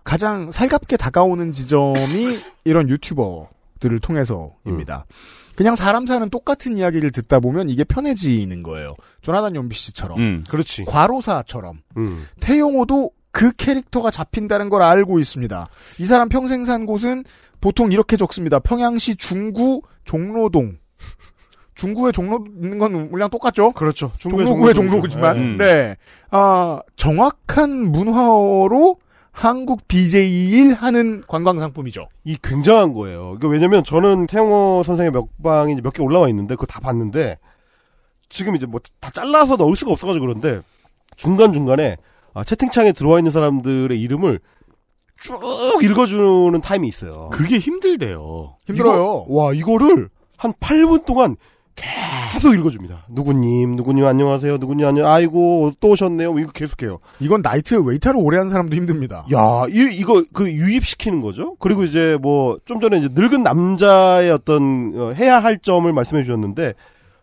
S1: 가장 살갑게 다가오는 지점이 이런 유튜버들을 통해서입니다. 음. 그냥 사람 사는 똑같은 이야기를 듣다 보면 이게 편해지는 거예요. 조나단 연비 씨처럼. 음, 그렇지. 과로사처럼. 음. 태용호도 그 캐릭터가 잡힌다는 걸 알고 있습니다. 이 사람 평생 산 곳은 보통 이렇게 적습니다. 평양시 중구 종로동. 중구에 종로 있는 건 우리랑 똑같죠? 그렇죠. 종로구에 종로구지만. 음. 네. 아, 정확한 문화어로 한국 BJ1 하는 관광상품이죠.
S4: 이 굉장한 거예요. 이게 왜냐면 저는 태영호 선생의 몇방이 몇 개 올라와 있는데 그거 다 봤는데 지금 이제 뭐 다 잘라서 넣을 수가 없어가지고 그런데 중간중간에 아, 채팅창에 들어와 있는 사람들의 이름을 쭉 읽어주는 타임이 있어요. 그게 힘들대요. 힘들어요. 이거, 와, 이거를 한 8분 동안 계속 읽어줍니다. 누구님, 누구님 안녕하세요, 누구님 안녕, 아이고 또 오셨네요. 이거 계속해요. 이건 나이트 웨이터를 오래 한 사람도 힘듭니다. 야, 이, 이거 그 유입시키는 거죠. 그리고 이제 뭐 좀 전에 이제 늙은 남자의 어떤 어, 해야 할 점을 말씀해 주셨는데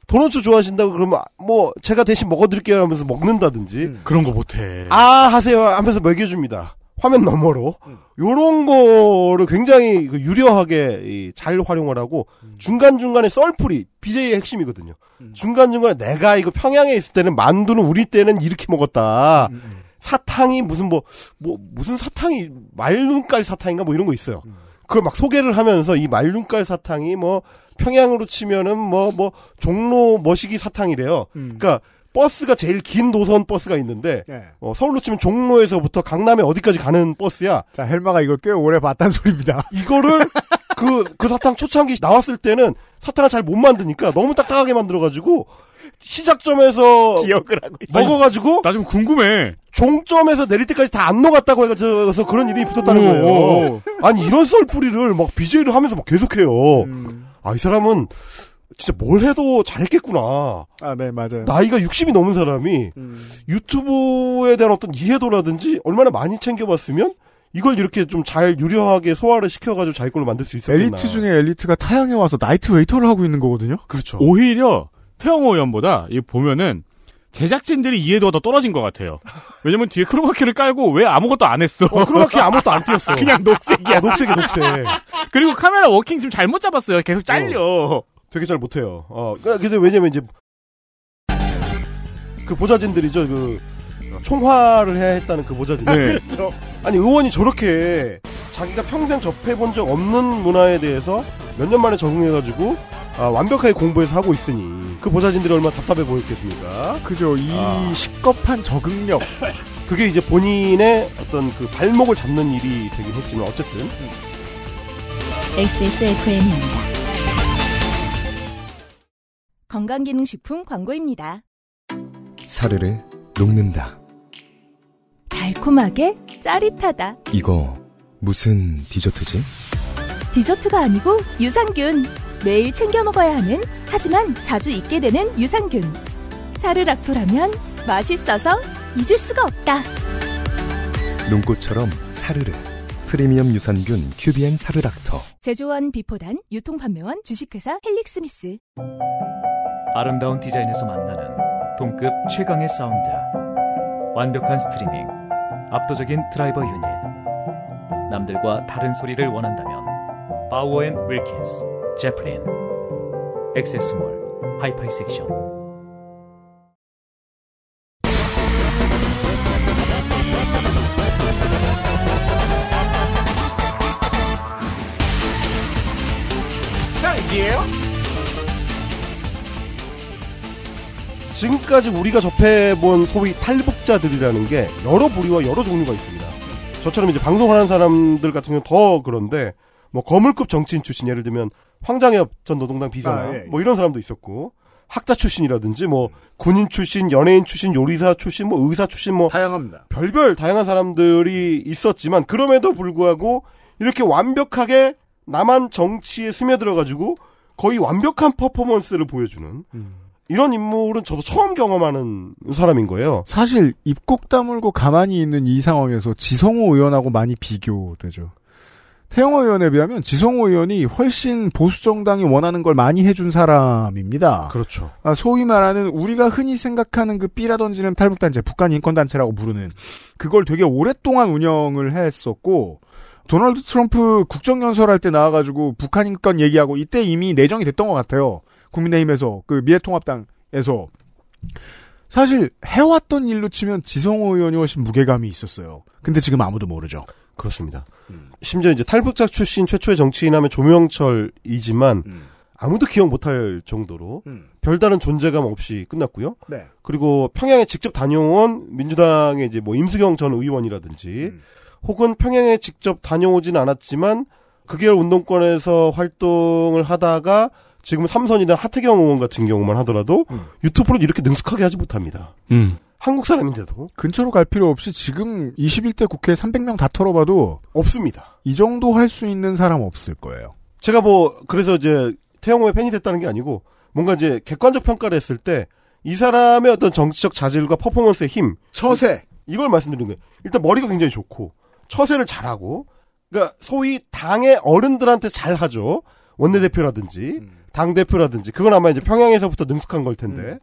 S4: 도넛츠 좋아하신다고 그러면 뭐 제가 대신 먹어드릴게요 하면서 먹는다든지 음. 그런 거 못해. 아 하세요 하면서 먹여줍니다. 화면 너머로 음. 요런 거를 굉장히 그 유려하게 이 잘 활용을 하고 음. 중간중간에 썰풀이 BJ의 핵심이거든요. 음. 중간중간에 내가 이거 평양에 있을 때는 만두는 우리 때는 이렇게 먹었다. 음. 음, 음. 사탕이 무슨 뭐, 뭐, 무슨 사탕이 말눈깔 사탕인가 뭐 이런 거 있어요. 그걸 막 소개를 하면서 이 말눈깔 사탕이 뭐 평양으로 치면은 뭐, 뭐, 종로 머시기 사탕이래요. 그러니까 버스가 제일 긴 노선 버스가 있는데 네. 어, 서울로 치면 종로에서부터 강남에 어디까지 가는 버스야. 자 헬마가 이걸 꽤 오래 봤단 소리입니다. 이거를 그그 그 사탕 초창기 나왔을 때는 사탕을 잘 못 만드니까 너무 딱딱하게 만들어가지고 시작점에서 기억을 하고 있어. 먹어가지고 나 좀 궁금해. 종점에서 내릴 때까지 다 안 녹았다고 해서 가지 그런 일이 붙었다는 거예요. 아니 이런 썰풀이를 막 BJ를 하면서 막 계속해요. 음. 아이 사람은 진짜 뭘 해도 잘했겠구나. 아, 네, 맞아요. 나이가 60이 넘은 사람이 음. 유튜브에 대한 어떤 이해도라든지 얼마나 많이 챙겨봤으면 이걸 이렇게 좀 잘 유려하게 소화를 시켜가지고 자기 걸로 만들 수 있었구나. 엘리트 중에
S1: 엘리트가 타양에 와서 나이트 웨이터를 하고 있는 거거든요. 그렇죠.
S4: 오히려 태영호 의원보다 이 보면은
S2: 제작진들이 이해도가 더 떨어진 것 같아요. 왜냐면 뒤에 크로마키를 깔고 왜 아무것도 안
S4: 했어? 어, 크로마키 아무것도 안띄었어 그냥 녹색이야. 어, 녹색이 녹색. 그리고 카메라 워킹 지금 잘못 잡았어요. 계속 잘려. 어. 되게 잘 못해요. 어, 그러니까 근데 왜냐면 이제 그 보좌진들이죠. 그 총화를 해야 했다는 그 보좌진. 네. 그죠 아니 의원이 저렇게 자기가 평생 접해본 적 없는 문화에 대해서 몇 년 만에 적응해가지고 아, 완벽하게 공부해서 하고 있으니 그 보좌진들이 얼마나 답답해 보였겠습니까? 그죠. 이 아. 시겁한 적응력. 그게 이제 본인의 어떤 그 발목을 잡는 일이 되긴 했지만 어쨌든.
S1: XSFM입니다.
S3: 건강기능식품 광고입니다.
S1: 사르르 녹는다.
S3: 달콤하게 짜릿하다.
S1: 이거 무슨 디저트지?
S3: 디저트가 아니고 유산균. 매일 챙겨 먹어야 하는 하지만 자주 잊게 되는 유산균. 사르락토라면 맛있어서 잊을 수가 없다.
S1: 눈꽃처럼 사르르. 프리미엄 유산균 큐비엔 사르락터 제조원 비포단 유통판매원 주식회사 헬릭스미스
S3: 아름다운 디자인에서 만나는 동급 최강의 사운드 완벽한 스트리밍 압도적인 드라이버 유닛 남들과 다른 소리를 원한다면 바우어 앤 윌킨스 제플린 엑세스몰 하이파이 섹션
S4: 지금까지 우리가 접해본 소위 탈북자들이라는 게 여러 부류와 여러 종류가 있습니다. 저처럼 이제 방송하는 사람들 같은 경우는 더 그런데 뭐 거물급 정치인 출신 예를 들면 황장엽 전 노동당 비서나 아, 예, 예. 뭐 이런 사람도 있었고 학자 출신이라든지 뭐 군인 출신, 연예인 출신, 요리사 출신, 뭐 의사 출신 뭐 다양합니다. 별별 다양한 사람들이 있었지만 그럼에도 불구하고 이렇게 완벽하게 남한 정치에 스며들어 가지고 거의 완벽한 퍼포먼스를 보여주는 음. 이런 인물은 저도 처음 경험하는 사람인
S1: 거예요. 사실 입국 다물고 가만히 있는 이 상황에서 지성호 의원하고 많이 비교되죠. 태영호 의원에 비하면 지성호 의원이 훨씬 보수 정당이 원하는 걸 많이 해준 사람입니다. 그렇죠. 아, 소위 말하는 우리가 흔히 생각하는 그 삐라 던지는 탈북단체, 북한 인권단체라고 부르는 그걸 되게 오랫동안 운영을 했었고 도널드 트럼프 국정연설할 때 나와가지고 북한 인권 얘기하고 이때 이미 내정이 됐던 것 같아요. 국민의힘에서 그 미래통합당에서
S4: 사실 해왔던 일로 치면 지성호 의원이 훨씬 무게감이 있었어요. 근데 지금 아무도 모르죠. 그렇습니다. 음. 심지어 이제 탈북자 출신 최초의 정치인하면 조명철이지만 음. 아무도 기억 못할 정도로 음. 별다른 존재감 없이 끝났고요. 네. 그리고 평양에 직접 다녀온 민주당의 이제 뭐 임수경 전 의원이라든지 음. 혹은 평양에 직접 다녀오진 않았지만 그개월 운동권에서 활동을 하다가 지금 삼선이나 하태경 의원 같은 경우만 하더라도 음. 유튜브로 이렇게 능숙하게 하지 못합니다. 음. 한국 사람인데도 근처로 갈 필요 없이 지금 21대 국회 300명
S1: 다 털어봐도 없습니다. 이 정도 할 수 있는 사람 없을
S4: 거예요. 제가 뭐 그래서 이제 태영호의 팬이 됐다는 게 아니고 뭔가 이제 객관적 평가를 했을 때 이 사람의 어떤 정치적 자질과 퍼포먼스의 힘, 처세 이걸 말씀드리는 거예요. 일단 머리가 굉장히 좋고 처세를 잘하고 그러니까 소위 당의 어른들한테 잘하죠 원내대표라든지 음. 당 대표라든지 그건 아마 이제 평양에서부터 능숙한 걸 텐데. 음.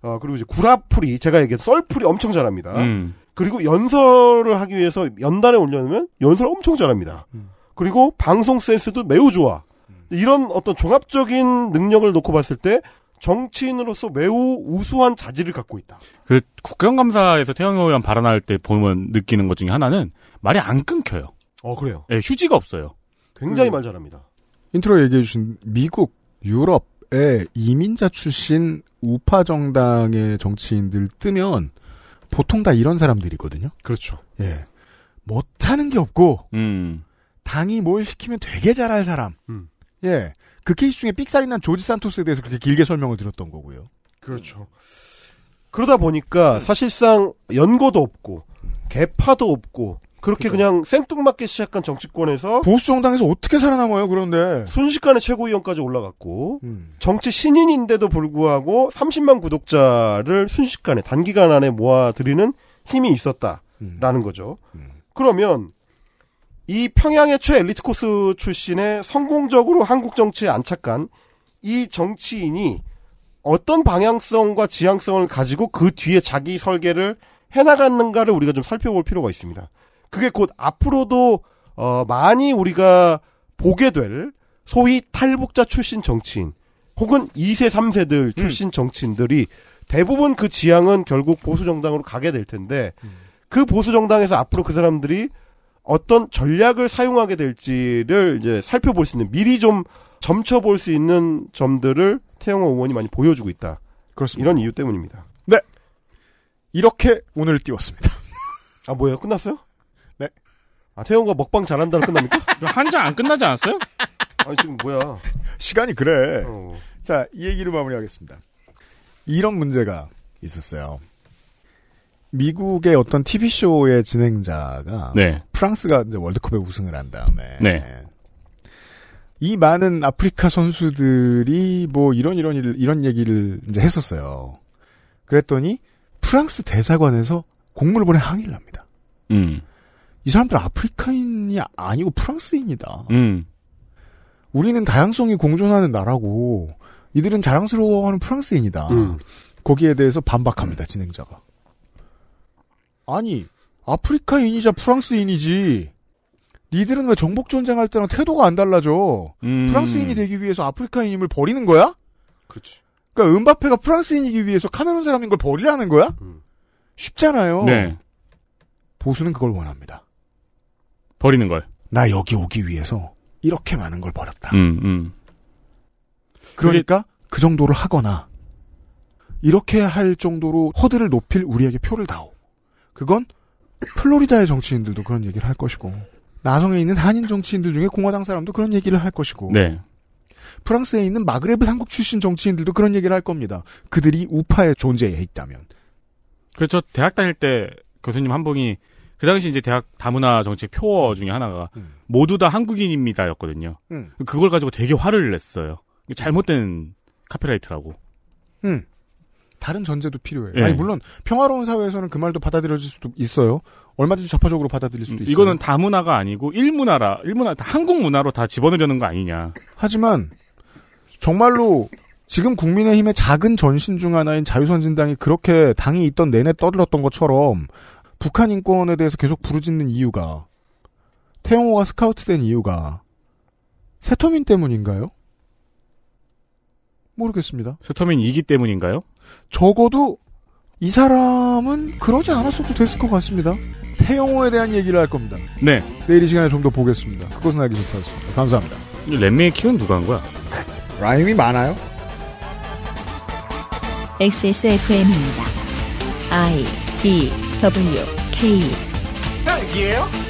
S4: 어, 그리고 이제 구라풀이 제가 얘기한 썰풀이 엄청 잘합니다. 음. 그리고 연설을 하기 위해서 연단에 올려놓으면 연설 엄청 잘합니다. 음. 그리고 방송 센스도 매우 좋아. 음. 이런 어떤 종합적인 능력을 놓고 봤을 때 정치인으로서 매우 우수한 자질을 갖고 있다.
S2: 그국경감사에서 태영호 의원 발언할 때 보면 느끼는 것 중에 하나는 말이 안 끊겨요. 어 그래요. 예, 휴지가 없어요.
S4: 굉장히 음. 말 잘합니다.
S1: 인트로 얘기해 주신 미국 유럽의 이민자 출신 우파 정당의 정치인들 뜨면 보통 다 이런 사람들이거든요. 그렇죠. 예. 못하는 게 없고, 음. 당이 뭘 시키면 되게 잘할 사람. 음. 예.
S4: 그 케이스 중에 삑사리 난 조지 산토스에 대해서 그렇게 길게 설명을 드렸던 거고요. 그렇죠. 그러다 보니까 사실상 연고도 없고, 개파도 없고, 그렇게 그죠. 그냥 생뚱맞게 시작한 정치권에서 보수 정당에서 어떻게 살아남아요? 그런데 순식간에 최고위원까지 올라갔고 음. 정치 신인인데도 불구하고 30만 구독자를 순식간에 단기간 안에 모아들이는 힘이 있었다라는 음. 거죠. 음. 그러면 이 평양의 최엘리트 코스 출신의 성공적으로 한국 정치에 안착한 이 정치인이 어떤 방향성과 지향성을 가지고 그 뒤에 자기 설계를 해나갔는가를 우리가 좀 살펴볼 필요가 있습니다. 그게 곧 앞으로도 어, 많이 우리가 보게 될 소위 탈북자 출신 정치인 혹은 2세 3세들 음. 출신 음. 정치인들이 대부분 그 지향은 결국 보수 정당으로 가게 될 텐데 음. 그 보수 정당에서 앞으로 그 사람들이 어떤 전략을 사용하게 될지를 이제 살펴볼 수 있는 미리 좀 점쳐볼 수 있는 점들을 태영호 의원이 많이 보여주고 있다. 그렇습니다. 이런 이유 때문입니다. 네. 이렇게 운을 띄웠습니다. 아 뭐예요? 끝났어요? 아, 태용과 먹방 잘한다로 끝납니까? 한잔안 끝나지 않았어요? 아니, 지금 뭐야.
S1: 시간이 그래. 어. 자, 이 얘기를 마무리하겠습니다. 이런 문제가 있었어요. 미국의 어떤 TV쇼의 진행자가 네. 프랑스가 이제 월드컵에 우승을 한 다음에 네. 이 많은 아프리카 선수들이 뭐 이런 이런 일, 이런 얘기를 이제 했었어요. 그랬더니 프랑스 대사관에서 공문을 보내 항의를 합니다. 음. 이 사람들 아프리카인이 아니고 프랑스인이다 음. 우리는 다양성이 공존하는 나라고 이들은 자랑스러워하는 프랑스인이다. 음. 거기에 대해서 반박합니다, 진행자가. 아니, 아프리카인이자 프랑스인이지. 니들은 왜 정복 전쟁할 때랑 태도가 안 달라져? 음. 프랑스인이 되기 위해서 아프리카인임을 버리는 거야? 그렇지. 그러니까 은바페가 프랑스인이기 위해서 카메론 사람인 걸 버리라는 거야? 음. 쉽잖아요. 네. 보수는 그걸 원합니다. 버리는 걸. 나 여기 오기 위해서 이렇게 많은 걸 버렸다. 음, 음. 그러니까 그게... 그 정도를 하거나 이렇게 할 정도로 허들을 높일 우리에게 표를 다오. 그건 플로리다의 정치인들도 그런 얘기를 할 것이고 나성에 있는 한인 정치인들 중에 공화당 사람도 그런 얘기를 할 것이고 네. 프랑스에 있는 마그레브 한국 출신 정치인들도 그런 얘기를 할 겁니다. 그들이 우파의 존재에 있다면.
S2: 그렇죠. 대학 다닐 때 교수님 한 분이 그 당시 이제 대학 다문화 정책 표어 음. 중에 하나가 음. 모두 다 한국인입니다였거든요. 음. 그걸 가지고 되게 화를 냈어요. 잘못된 음. 카피라이트라고.
S1: 음. 다른 전제도 필요해요. 네. 아니 물론 평화로운 사회에서는 그 말도 받아들여질 수도 있어요. 얼마든지 좌파적으로 받아들일 수도 있어요.
S2: 이거는 다문화가 아니고 일문화라 일문화 한국 문화로 다 집어넣으려는 거 아니냐.
S1: 하지만 정말로 지금 국민의힘의 작은 전신 중 하나인 자유선진당이 그렇게 당이 있던 내내 떠들었던 것처럼 북한 인권에 대해서 계속 부르짖는 이유가 태용호가 스카우트된 이유가 세터민 때문인가요? 모르겠습니다. 세터민 이기 때문인가요? 적어도 이 사람은 그러지 않았어도 됐을 것 같습니다. 태영호에 대한 얘기를 할 겁니다. 네. 내일 이 시간에 좀 더 보겠습니다. 그것은 알기 좋다 감사합니다. 랩미의 키는 누가 한 거야? 라임이 많아요? XSFM입니다.
S3: I D e W K
S4: 딸기예요?